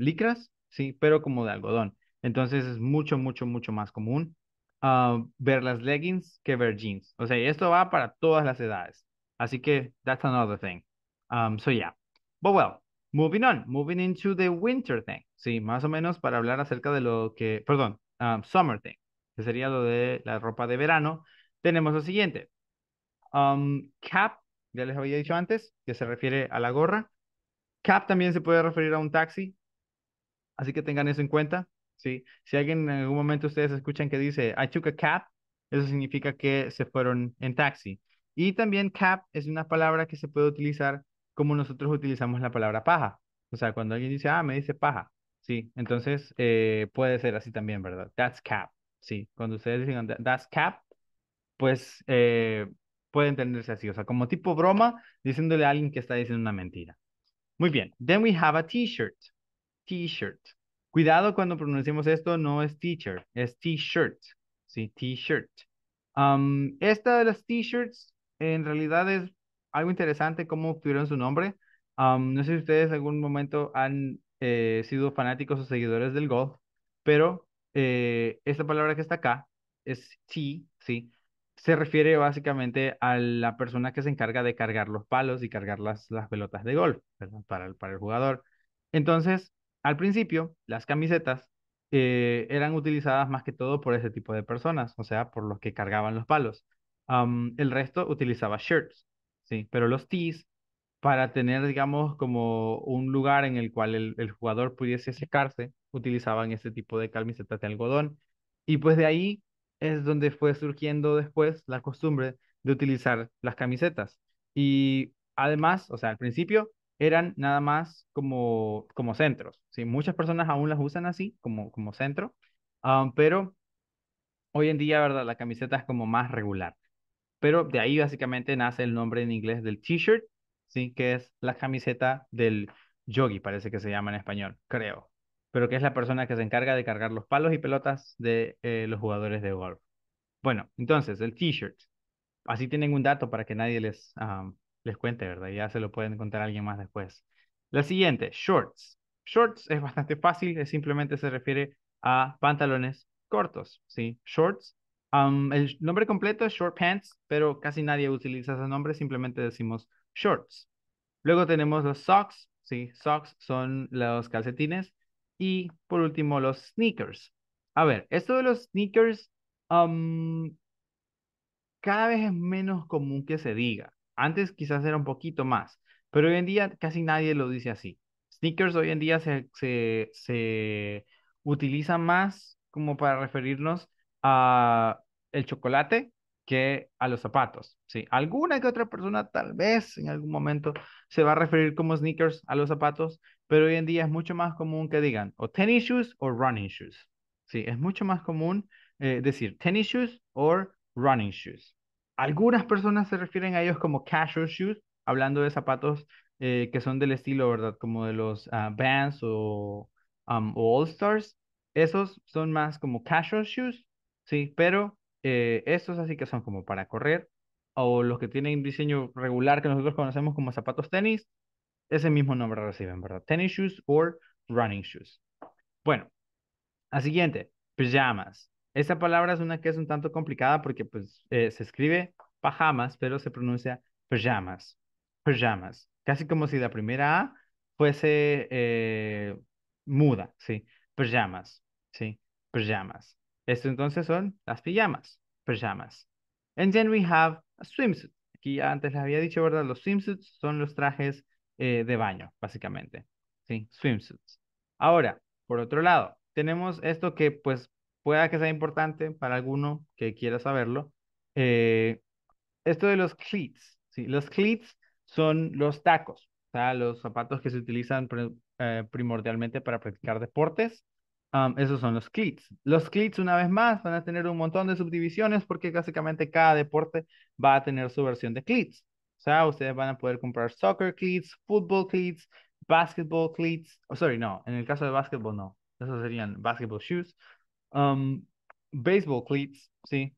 licras, ¿sí? Pero como de algodón. Entonces es mucho, mucho, mucho más común ah, ver las leggings que ver jeans. O sea, esto va para todas las edades. Así que that's another thing. Um, so yeah. But well, moving on, moving into the winter thing. Sí, más o menos para hablar acerca de lo que, perdón, um, summer thing que sería lo de la ropa de verano, tenemos lo siguiente. Um, cap, ya les había dicho antes, que se refiere a la gorra. Cap también se puede referir a un taxi, así que tengan eso en cuenta. Si alguien en algún momento ustedes escuchan que dice, I took a cap, eso significa que se fueron en taxi. Y también cap es una palabra que se puede utilizar como nosotros utilizamos la palabra paja. O sea, cuando alguien dice, ah, me dice paja. Sí, entonces eh, puede ser así también, ¿verdad? That's cap sí, cuando ustedes digan that's cap, pues pueden eh, puede entenderse así, o sea, como tipo broma, diciéndole a alguien que está diciendo una mentira. Muy bien, then we have a t-shirt, t-shirt. Cuidado cuando pronunciamos esto, no es teacher, es t-shirt, sí, t-shirt. Um, esta de las t-shirts en realidad es algo interesante cómo obtuvieron su nombre. Um, no sé si ustedes en algún momento han eh, sido fanáticos o seguidores del golf, pero eh, esta palabra que está acá es T, sí, se refiere básicamente a la persona que se encarga de cargar los palos y cargar las, las pelotas de golf para el, para el jugador. Entonces, al principio, las camisetas eh, eran utilizadas más que todo por ese tipo de personas, o sea, por los que cargaban los palos. el resto utilizaba shirts, sí, pero los tees para tener, digamos, como un lugar en el cual el, el jugador pudiese secarse utilizaban ese tipo de camisetas de algodón. Y pues de ahí es donde fue surgiendo después la costumbre de utilizar las camisetas. Y además, o sea, al principio eran nada más como, como centros. ¿sí? Muchas personas aún las usan así, como, como centro, pero hoy en día, ¿verdad? La camiseta es como más regular. Pero de ahí básicamente nace el nombre en inglés del t-shirt, ¿sí? Que es la camiseta del yogi, parece que se llama en español, creo pero que es la persona que se encarga de cargar los palos y pelotas de eh, los jugadores de golf. Bueno, entonces, el t-shirt. Así tienen un dato para que nadie les, les cuente, ¿verdad? Ya se lo pueden contar a alguien más después. La siguiente, shorts. Shorts es bastante fácil, simplemente se refiere a pantalones cortos, ¿sí? Shorts. el nombre completo es short pants, pero casi nadie utiliza ese nombre, simplemente decimos shorts. Luego tenemos los socks, ¿sí? Socks son los calcetines y por último, los sneakers. A ver, esto de los sneakers cada vez es menos común que se diga. Antes quizás era un poquito más, pero hoy en día casi nadie lo dice así. Sneakers hoy en día se, utiliza más como para referirnos a el chocolate que a los zapatos. ¿sí? Alguna que otra persona tal vez en algún momento se va a referir como sneakers a los zapatos, pero hoy en día es mucho más común que digan o tennis shoes o running shoes. Sí, es mucho más común eh, decir tennis shoes o running shoes. Algunas personas se refieren a ellos como casual shoes, hablando de zapatos eh, que son del estilo, ¿verdad? Como de los ah, Vans um, o, All Stars. Esos son más como casual shoes, sí, pero eh, estos así que son como para correr o los que tienen diseño regular que nosotros conocemos como zapatos tenis, ese mismo nombre reciben, ¿verdad? Tennis shoes or running shoes. Bueno, la siguiente, pijamas. Esta palabra es una que es un tanto complicada porque pues, eh, se escribe pajamas, pero se pronuncia pajamas. Pijamas. Casi como si la primera A fuese eh, muda, ¿sí? Pijamas, ¿sí? Pijamas. Esto entonces son las pijamas, pijamas. And then we have a swimsuit. Aquí antes les había dicho, ¿verdad? Los swimsuits son los trajes eh, de baño, básicamente. ¿sí? Swimsuits. Ahora, por otro lado, tenemos esto que pues pueda que sea importante para alguno que quiera saberlo. Eh, esto de los cleats. ¿sí? Los cleats son los tacos, o sea, los zapatos que se utilizan eh, primordialmente para practicar deportes. esos son los cleats. Los cleats, una vez más, van a tener un montón de subdivisiones porque básicamente cada deporte va a tener su versión de cleats. O sea, ustedes van a poder comprar soccer cleats, football cleats, basketball cleats. Oh, sorry, no. En el caso de basketball, no. Esos serían basketball shoes. Um, baseball cleats, ¿sí?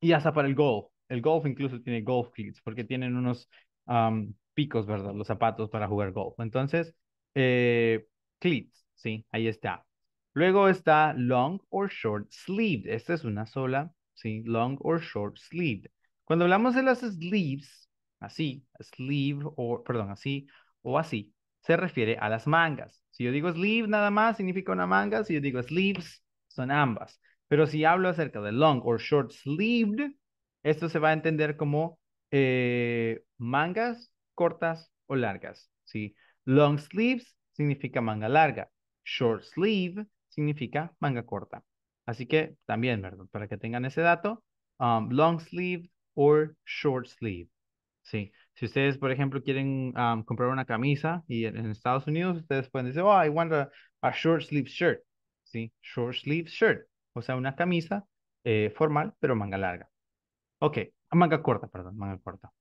Y hasta para el golf. El golf incluso tiene golf cleats porque tienen unos um, picos, ¿verdad? Los zapatos para jugar golf. Entonces, eh, cleats, ¿sí? Ahí está. Luego está long or short sleeved. Esta es una sola, ¿sí? Long or short sleeved. Cuando hablamos de las sleeves, así, sleeve, o, perdón, así o así, se refiere a las mangas. Si yo digo sleeve nada más, significa una manga. Si yo digo sleeves, son ambas. Pero si hablo acerca de long o short sleeved, esto se va a entender como eh, mangas cortas o largas. Long sleeves significa manga larga. Short sleeve significa manga corta. Así que también, ¿verdad? Para que tengan ese dato, um, long sleeve or short sleeve. Sí, si ustedes, por ejemplo, quieren comprar una camisa y en, Estados Unidos, ustedes pueden decir, oh, I want a, short sleeve shirt, ¿sí? Short sleeve shirt, o sea, una camisa eh, formal, pero manga larga. Ok, manga corta, perdón, manga corta.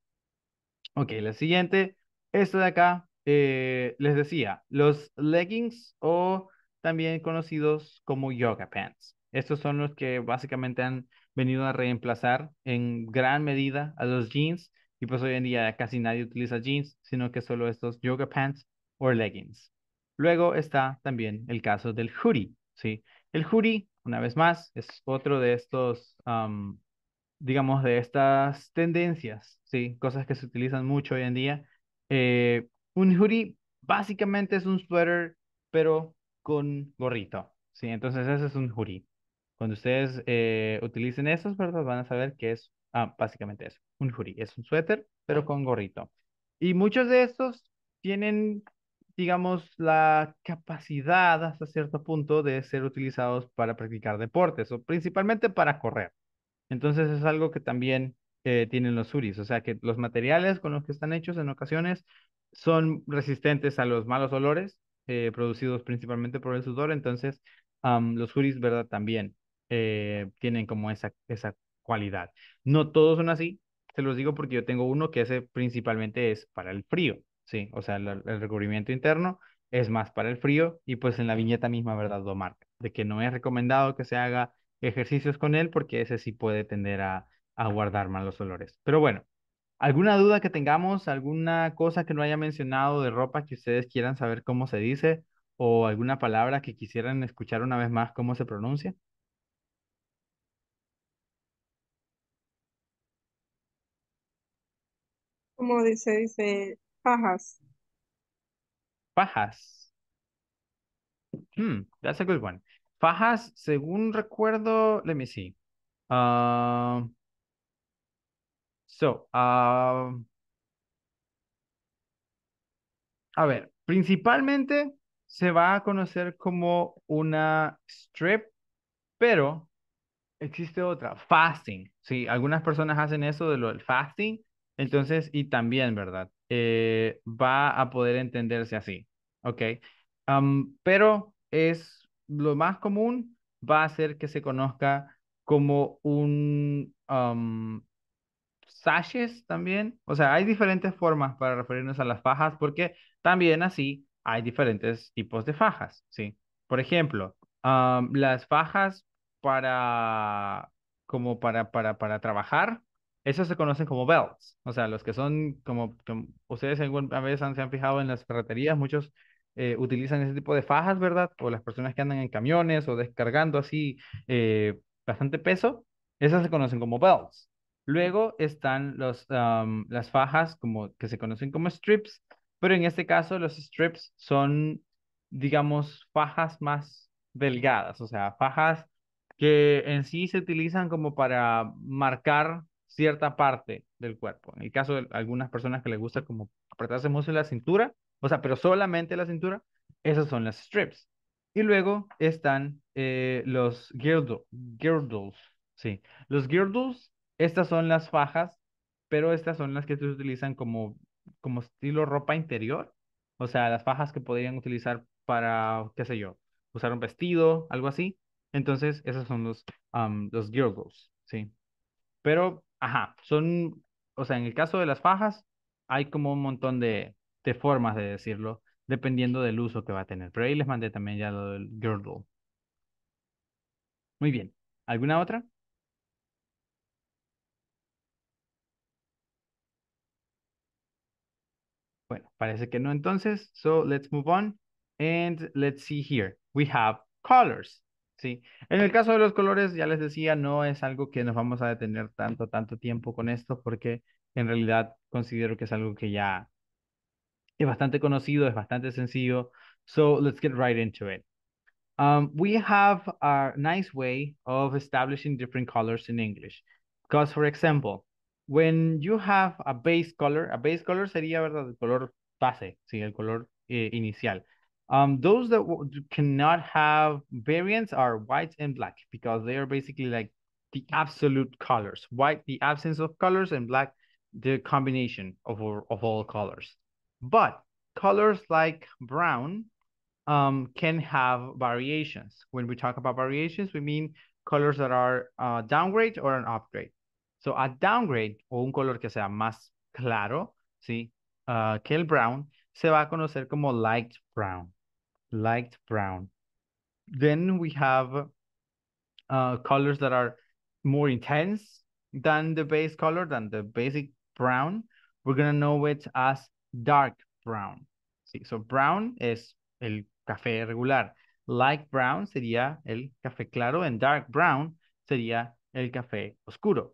Ok, la siguiente, esto de acá, eh, les decía, los leggings o también conocidos como yoga pants. Estos son los que básicamente han venido a reemplazar en gran medida a los jeans y pues hoy en día casi nadie utiliza jeans, sino que solo estos yoga pants o leggings. Luego está también el caso del hoodie, ¿sí? El hoodie, una vez más, es otro de estos, digamos, de estas tendencias, ¿sí? Cosas que se utilizan mucho hoy en día. Eh, un hoodie básicamente es un sweater, pero con gorrito, ¿sí? Entonces ese es un hoodie. Cuando ustedes eh, utilicen esos, Van a saber que es Ah, básicamente eso, un hoodie, es un suéter, pero con gorrito. Y muchos de estos tienen, digamos, la capacidad hasta cierto punto de ser utilizados para practicar deportes, o principalmente para correr. Entonces es algo que también eh, tienen los hoodies, o sea que los materiales con los que están hechos en ocasiones son resistentes a los malos olores eh, producidos principalmente por el sudor, entonces los hoodies, ¿verdad? También eh, tienen como esa, esa cualidad. No todos son así, se los digo porque yo tengo uno que ese principalmente es para el frío, ¿sí? O sea, el, recubrimiento interno es más para el frío y pues en la viñeta misma, ¿verdad? Lo marca, de que no es recomendado que se haga ejercicios con él porque ese sí puede tender a, a guardar malos olores. Pero bueno, ¿alguna duda que tengamos, alguna cosa que no haya mencionado de ropa que ustedes quieran saber cómo se dice o alguna palabra que quisieran escuchar una vez más cómo se pronuncia? dice? Dice ...fajas. Pajas. Hmm, that's a good one. Fajas, según recuerdo, let me see. Ah, so, ah, a ver, principalmente se va a conocer como una strip, pero existe otra, fasting. Sí, algunas personas hacen eso de lo del fasting, entonces, y también, ¿verdad? Eh, va a poder entenderse así, ¿ok? pero es lo más común, va a ser que se conozca como un sashes también. O sea, hay diferentes formas para referirnos a las fajas porque también así hay diferentes tipos de fajas, ¿sí? Por ejemplo, las fajas para como para, para trabajar, esos se conocen como belts, o sea, los que son como, como ustedes alguna vez han, se han fijado en las ferreterías, muchos eh, utilizan ese tipo de fajas, ¿verdad? O las personas que andan en camiones o descargando así eh, bastante peso, esas se conocen como belts. Luego están los, las fajas como, que se conocen como strips, pero en este caso los strips son, digamos, fajas más delgadas, o sea, fajas que en sí se utilizan como para marcar cierta parte del cuerpo. En el caso de algunas personas que les gusta como apretarse mucho la cintura, o sea, pero solamente la cintura, esas son las strips. Y luego están eh, los girdles, sí. Los girdles, estas son las fajas, pero estas son las que se utilizan como, como estilo ropa interior. O sea, las fajas que podrían utilizar para, qué sé yo, usar un vestido, algo así. Entonces, esas son los, los girdles, sí. Pero ajá, son, o sea, en el caso de las fajas, hay como un montón de, formas de decirlo, dependiendo del uso que va a tener. Pero ahí les mandé también ya lo del girdle. Muy bien. ¿Alguna otra? Bueno, parece que no entonces. So let's move on and let's see here. We have colors en el caso de los colores, ya les decía, no es algo que nos vamos a detener tanto, tanto tiempo con esto, porque en realidad considero que es algo que ya es bastante conocido, es bastante sencillo. So let's get right into it. Um, we have a nice way of establishing different colors in English. Because, for example, when you have a base color, a base color sería, ¿verdad?, el color base, sí, el color eh, inicial. Um, those that cannot have variants are white and black because they are basically like the absolute colors. White, the absence of colors, and black, the combination of, of all colors. But colors like brown um, can have variations. When we talk about variations, we mean colors that are uh, downgrade or an upgrade. So a downgrade o un color que sea más claro, ¿sí? Uh, que el brown, se va a conocer como light brown light brown. Then we have uh, colors that are more intense than the base color, than the basic brown. We're going to know it as dark brown. See, so brown is el café regular. Light brown sería el café claro and dark brown sería el café oscuro.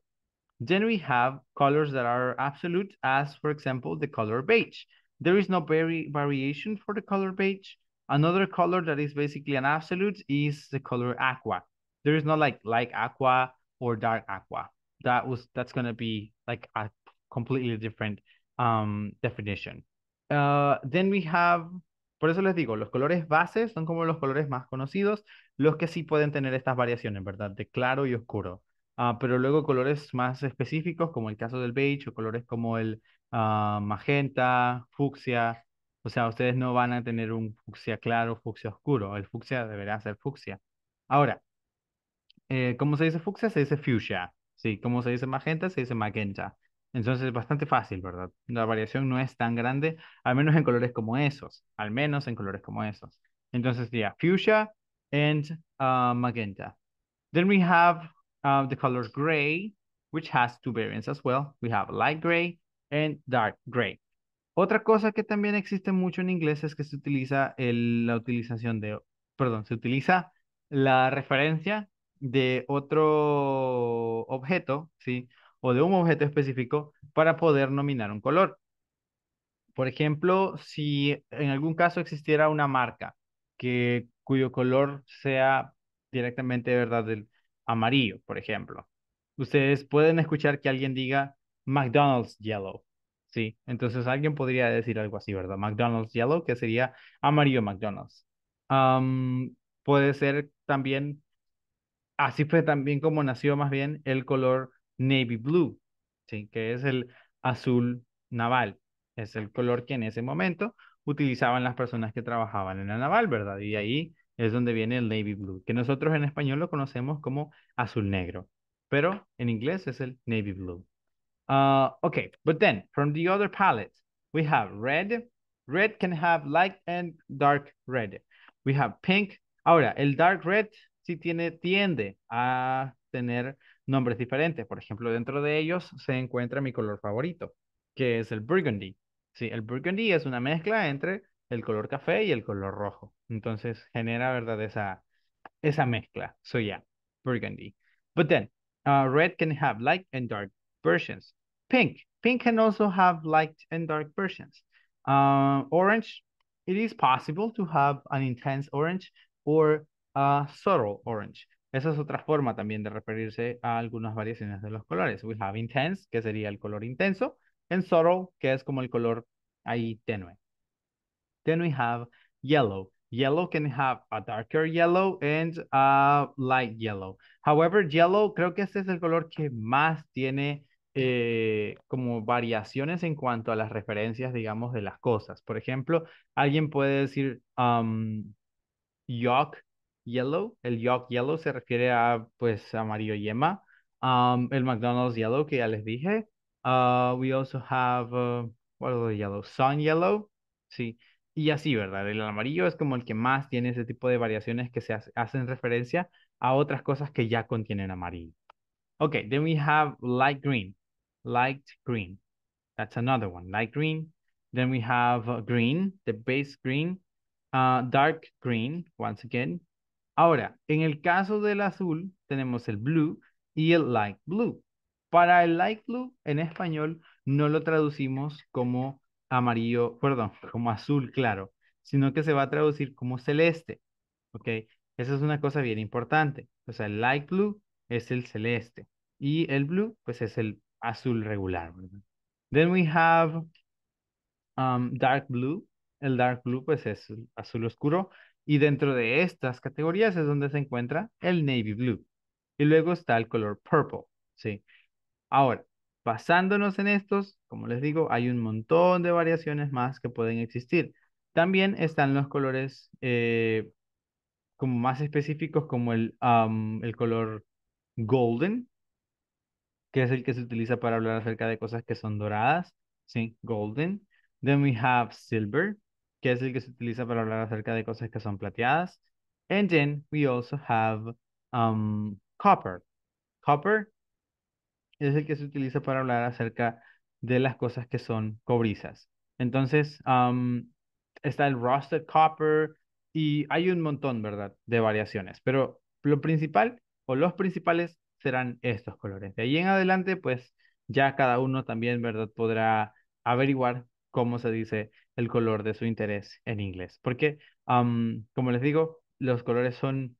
Then we have colors that are absolute as, for example, the color beige. There is no very variation for the color beige. Another color that is basically an absolute is the color aqua. There is no like light aqua or dark aqua. That was that's gonna be like a completely different um, definition. Uh, then we have, por eso les digo, los colores bases son como los colores más conocidos, los que sí pueden tener estas variaciones, ¿verdad? De claro y oscuro. Ah, pero luego colores más específicos, como el caso del beige, o colores como el ah, magenta, fucsia, o sea, ustedes no van a tener un fucsia claro, fucsia oscuro. El fucsia deberá ser fucsia. Ahora, eh, ¿cómo se dice fucsia? Se dice fuchsia. Sí, ¿cómo se dice magenta? Se dice magenta. Entonces es bastante fácil, ¿verdad? La variación no es tan grande, al menos en colores como esos. Al menos en colores como esos. Entonces sería yeah, fuchsia and ah, magenta. Then we have ah, the color gray, which has two variants as well. We have light gray and dark gray. Otra cosa que también existe mucho en inglés es que se utiliza la utilización de, perdón, se utiliza la referencia de otro objeto, ¿sí? O de un objeto específico para poder nominar un color. Por ejemplo, si en algún caso existiera una marca que, cuyo color sea directamente, ¿verdad?, del amarillo, por ejemplo. Ustedes pueden escuchar que alguien diga McDonald's Yellow, Sí, entonces alguien podría decir algo así, ¿verdad? McDonald's Yellow, que sería amarillo McDonald's. puede ser también, así fue también como nació más bien el color Navy Blue, ¿sí? que es el azul naval. Es el color que en ese momento utilizaban las personas que trabajaban en la naval, ¿verdad? Y ahí es donde viene el navy blue, que nosotros en español lo conocemos como azul negro, pero en inglés es el navy blue. Uh, okay, but then from the other palette, we have red. Red can have light and dark red. We have pink. Ahora, el dark red si tiene, tiende a tener nombres diferentes. Por ejemplo, dentro de ellos se encuentra mi color favorito, que es el burgundy. Sí, el burgundy es una mezcla entre el color café y el color rojo. Entonces genera, ¿verdad? Esa, esa mezcla. So yeah, burgundy. But then, uh, red can have light and dark versions. Pink, pink can also have light and dark versions. Uh, orange, it is possible to have an intense orange or a subtle orange. Esa es otra forma también de referirse a algunas variaciones de los colores. We have intense, que sería el color intenso, and subtle, que es como el color ahí tenue. Then we have yellow. Yellow can have a darker yellow and a light yellow. However, yellow creo que este es el color que más tiene Eh, como variaciones en cuanto a las referencias, digamos, de las cosas. Por ejemplo, alguien puede decir um, yolk yellow. El yolk yellow se refiere a, pues, amarillo yema. Um, el McDonald's yellow que ya les dije. Uh, we also have, uh, yellow? Sun yellow. Sí. Y así, ¿verdad? El amarillo es como el que más tiene ese tipo de variaciones que se hacen referencia a otras cosas que ya contienen amarillo. Ok, then we have light green light green. That's another one, light green. Then we have uh, green, the base green, uh, dark green, once again. Ahora, en el caso del azul, tenemos el blue y el light blue. Para el light blue, en español, no lo traducimos como amarillo, perdón, como azul claro, sino que se va a traducir como celeste, ¿ok? Esa es una cosa bien importante. O sea, el light blue es el celeste y el blue, pues es el azul regular, ¿verdad? Then we have um, dark blue. El dark blue pues es azul oscuro y dentro de estas categorías es donde se encuentra el navy blue. Y luego está el color purple, ¿sí? Ahora, basándonos en estos, como les digo, hay un montón de variaciones más que pueden existir. También están los colores eh, como más específicos como el, um, el color golden, que es el que se utiliza para hablar acerca de cosas que son doradas, ¿sí? Golden. Then we have silver, que es el que se utiliza para hablar acerca de cosas que son plateadas. And then we also have um, copper. Copper es el que se utiliza para hablar acerca de las cosas que son cobrizas. Entonces, um, está el rusted copper y hay un montón, ¿verdad?, de variaciones. Pero lo principal o los principales serán estos colores. De ahí en adelante, pues ya cada uno también, ¿verdad? Podrá averiguar cómo se dice el color de su interés en inglés. Porque, como les digo, los colores son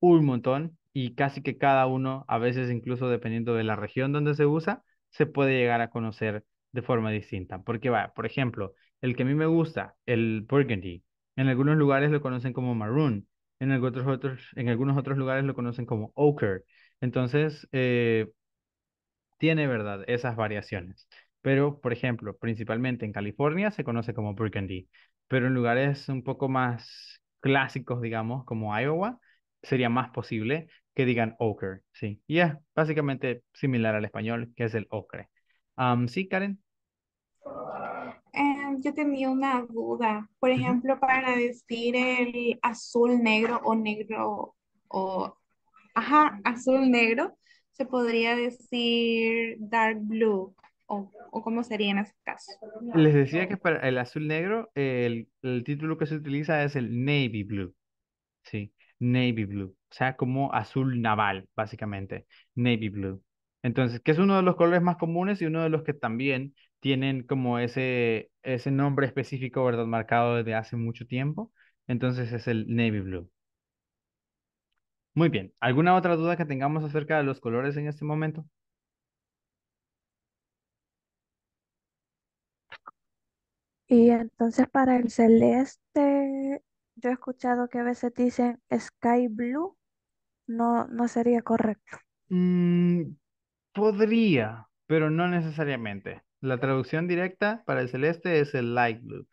un montón y casi que cada uno, a veces incluso dependiendo de la región donde se usa, se puede llegar a conocer de forma distinta. Porque, va, por ejemplo, el que a mí me gusta, el burgundy, en algunos lugares lo conocen como maroon, en, otros, en algunos otros lugares lo conocen como ochre, entonces, eh, tiene verdad esas variaciones. Pero, por ejemplo, principalmente en California se conoce como burgundy, pero en lugares un poco más clásicos, digamos, como Iowa, sería más posible que digan ochre, ¿sí? Y es básicamente similar al español, que es el ocre. ¿Sí, Karen? Em, yo tenía una duda. Por ejemplo, para decir el azul negro o negro o ajá, azul negro, se podría decir dark blue, o, o cómo sería en ese caso. Les decía que para el azul negro, el, título que se utiliza es el navy blue, ¿sí? Navy blue, o sea, como azul naval, básicamente, navy blue. Entonces, que es uno de los colores más comunes y uno de los que también tienen como ese, ese nombre específico, ¿verdad? Marcado desde hace mucho tiempo. Entonces es el navy blue. Muy bien. ¿Alguna otra duda que tengamos acerca de los colores en este momento? Y entonces para el celeste, yo he escuchado que a veces dicen sky blue, no, no sería correcto. Mm, podría, pero no necesariamente. La traducción directa para el celeste es el light blue.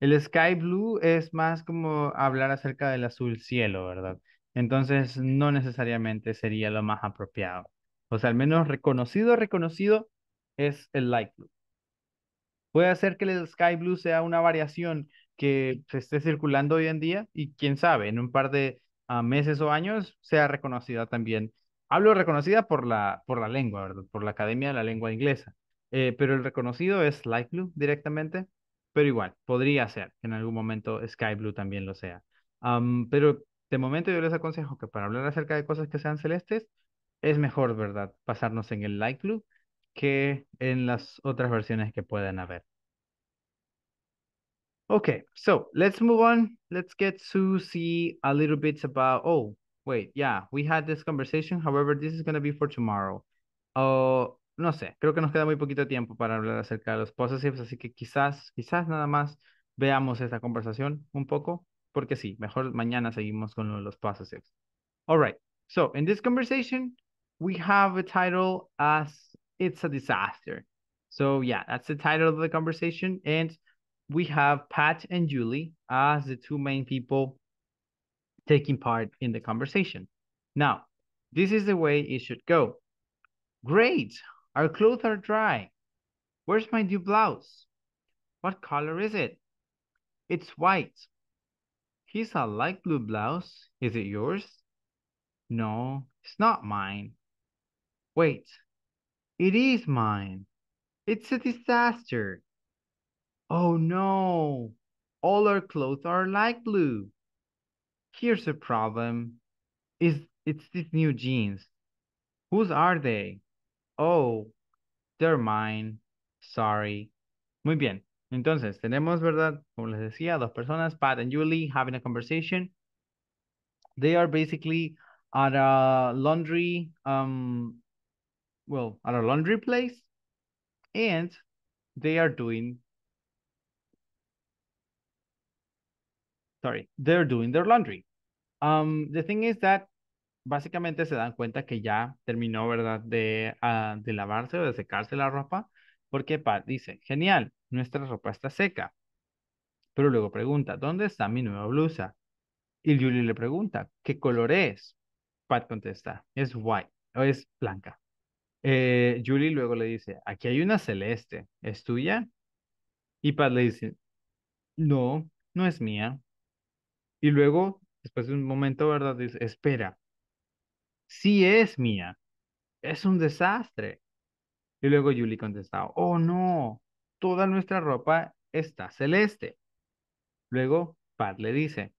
El sky blue es más como hablar acerca del azul cielo, ¿verdad? Entonces, no necesariamente sería lo más apropiado. O sea, al menos reconocido, reconocido es el light blue. Puede ser que el sky blue sea una variación que se esté circulando hoy en día y quién sabe, en un par de ah, meses o años sea reconocida también. Hablo reconocida por la, por la lengua, ¿verdad? Por la Academia de la Lengua Inglesa. Eh, pero el reconocido es light blue directamente, pero igual, podría ser que en algún momento sky blue también lo sea. pero de momento yo les aconsejo que para hablar acerca de cosas que sean celestes, es mejor, ¿verdad?, pasarnos en el Light que en las otras versiones que puedan haber. Okay, so let's move on. Let's get to see a little bit about, oh, wait, yeah, we had this conversation. However, this is going to be for tomorrow. Oh, no sé, creo que nos queda muy poquito tiempo para hablar acerca de los possessives, así que quizás, quizás nada más veamos esta conversación un poco porque sí, mejor mañana seguimos con lo los possessives. All right. So in this conversation, we have a title as It's a Disaster. So yeah, that's the title of the conversation. And we have Pat and Julie as the two main people taking part in the conversation. Now, this is the way it should go. Great, our clothes are dry. Where's my new blouse? What color is it? It's white. He's a light blue blouse. Is it yours? No, it's not mine. Wait, it is mine. It's a disaster. Oh no, all our clothes are light blue. Here's a problem. Is it's these new jeans. Whose are they? Oh, they're mine. Sorry. Muy bien. Entonces, tenemos, ¿verdad? Como les decía, dos personas, Pat and Julie, having a conversation. They are basically at a laundry, um, well, at a laundry place, and they are doing, sorry, they're doing their laundry. Um, the thing is that básicamente se dan cuenta que ya terminó, ¿verdad? De, ah, de lavarse o de secarse la ropa. Porque Pat dice, genial, nuestra ropa está seca. Pero luego pregunta, ¿dónde está mi nueva blusa? Y Julie le pregunta, ¿qué color es? Pat contesta, es white o es blanca. Eh, Julie luego le dice, aquí hay una celeste, ¿es tuya? Y Pat le dice, no, no es mía. Y luego, después de un momento, ¿verdad? Dice, espera, sí es mía, es un desastre. Y luego Julie contestaba, oh no, toda nuestra ropa está celeste. Luego Pat le dice,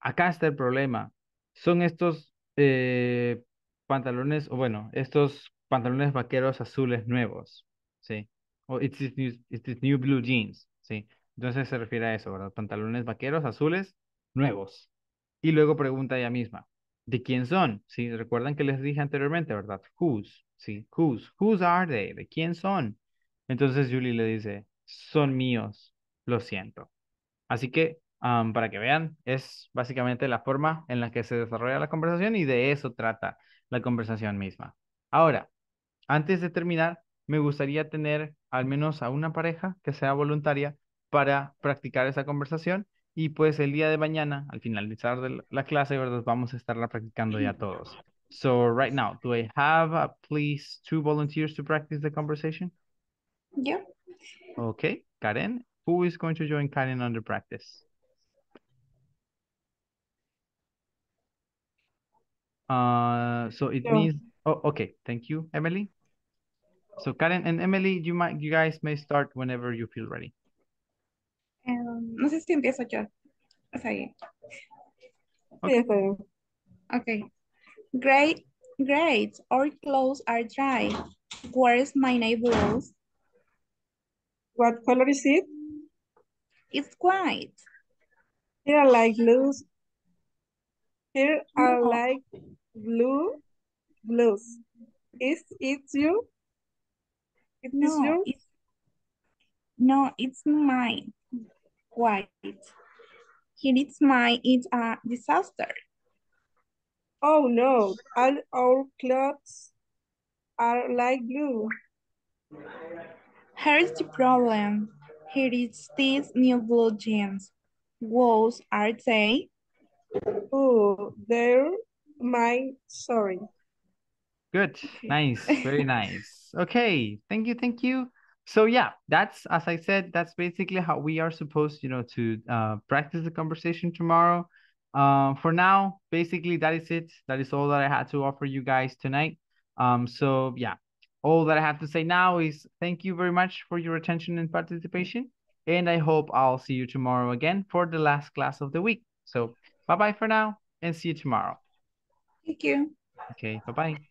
acá está el problema. Son estos eh, pantalones, o bueno, estos pantalones vaqueros azules nuevos, ¿sí? O oh, it's, new blue jeans, ¿sí? Entonces se refiere a eso, ¿verdad? Pantalones vaqueros azules nuevos. Y luego pregunta ella misma, de quién son, ¿sí? Recuerdan que les dije anteriormente, ¿verdad? Whose, ¿sí? Whose, whose are they, de quién son. Entonces Julie le dice, son míos, lo siento. Así que, para que vean, es básicamente la forma en la que se desarrolla la conversación y de eso trata la conversación misma. Ahora, antes de terminar, me gustaría tener al menos a una pareja que sea voluntaria para practicar esa conversación y pues el día de mañana, al finalizar de la clase, ¿verdad? Vamos a estarla practicando ya todos. So right now, do I have please two volunteers to practice the conversation? Yeah. Okay, Karen, who is going to join Karen on practice? Uh, so it means, oh, okay, thank you, Emily. So Karen and Emily, you might, you guys may start whenever you feel ready. no sé si empiezo yo. Está Okay. okay. Great, great. Our clothes are dry. Where's my neighbors? What color is it? It's white. Here are like blues. Here are like blue blues. Is it you? It no, is It's, no, it's mine quite. Here is mine, it's a disaster. Oh no, all our clothes are light blue. Here's the problem. Here is these new blue jeans. Walls are they? Oh, they're my sorry. Good, nice, very nice. Okay, thank you, thank you so yeah that's as i said that's basically how we are supposed you know to uh, practice the conversation tomorrow um, for now basically that is it that is all that i had to offer you guys tonight um, so yeah all that i have to say now is thank you very much for your attention and participation and i hope i'll see you tomorrow again for the last class of the week so bye bye for now and see you tomorrow thank you okay bye bye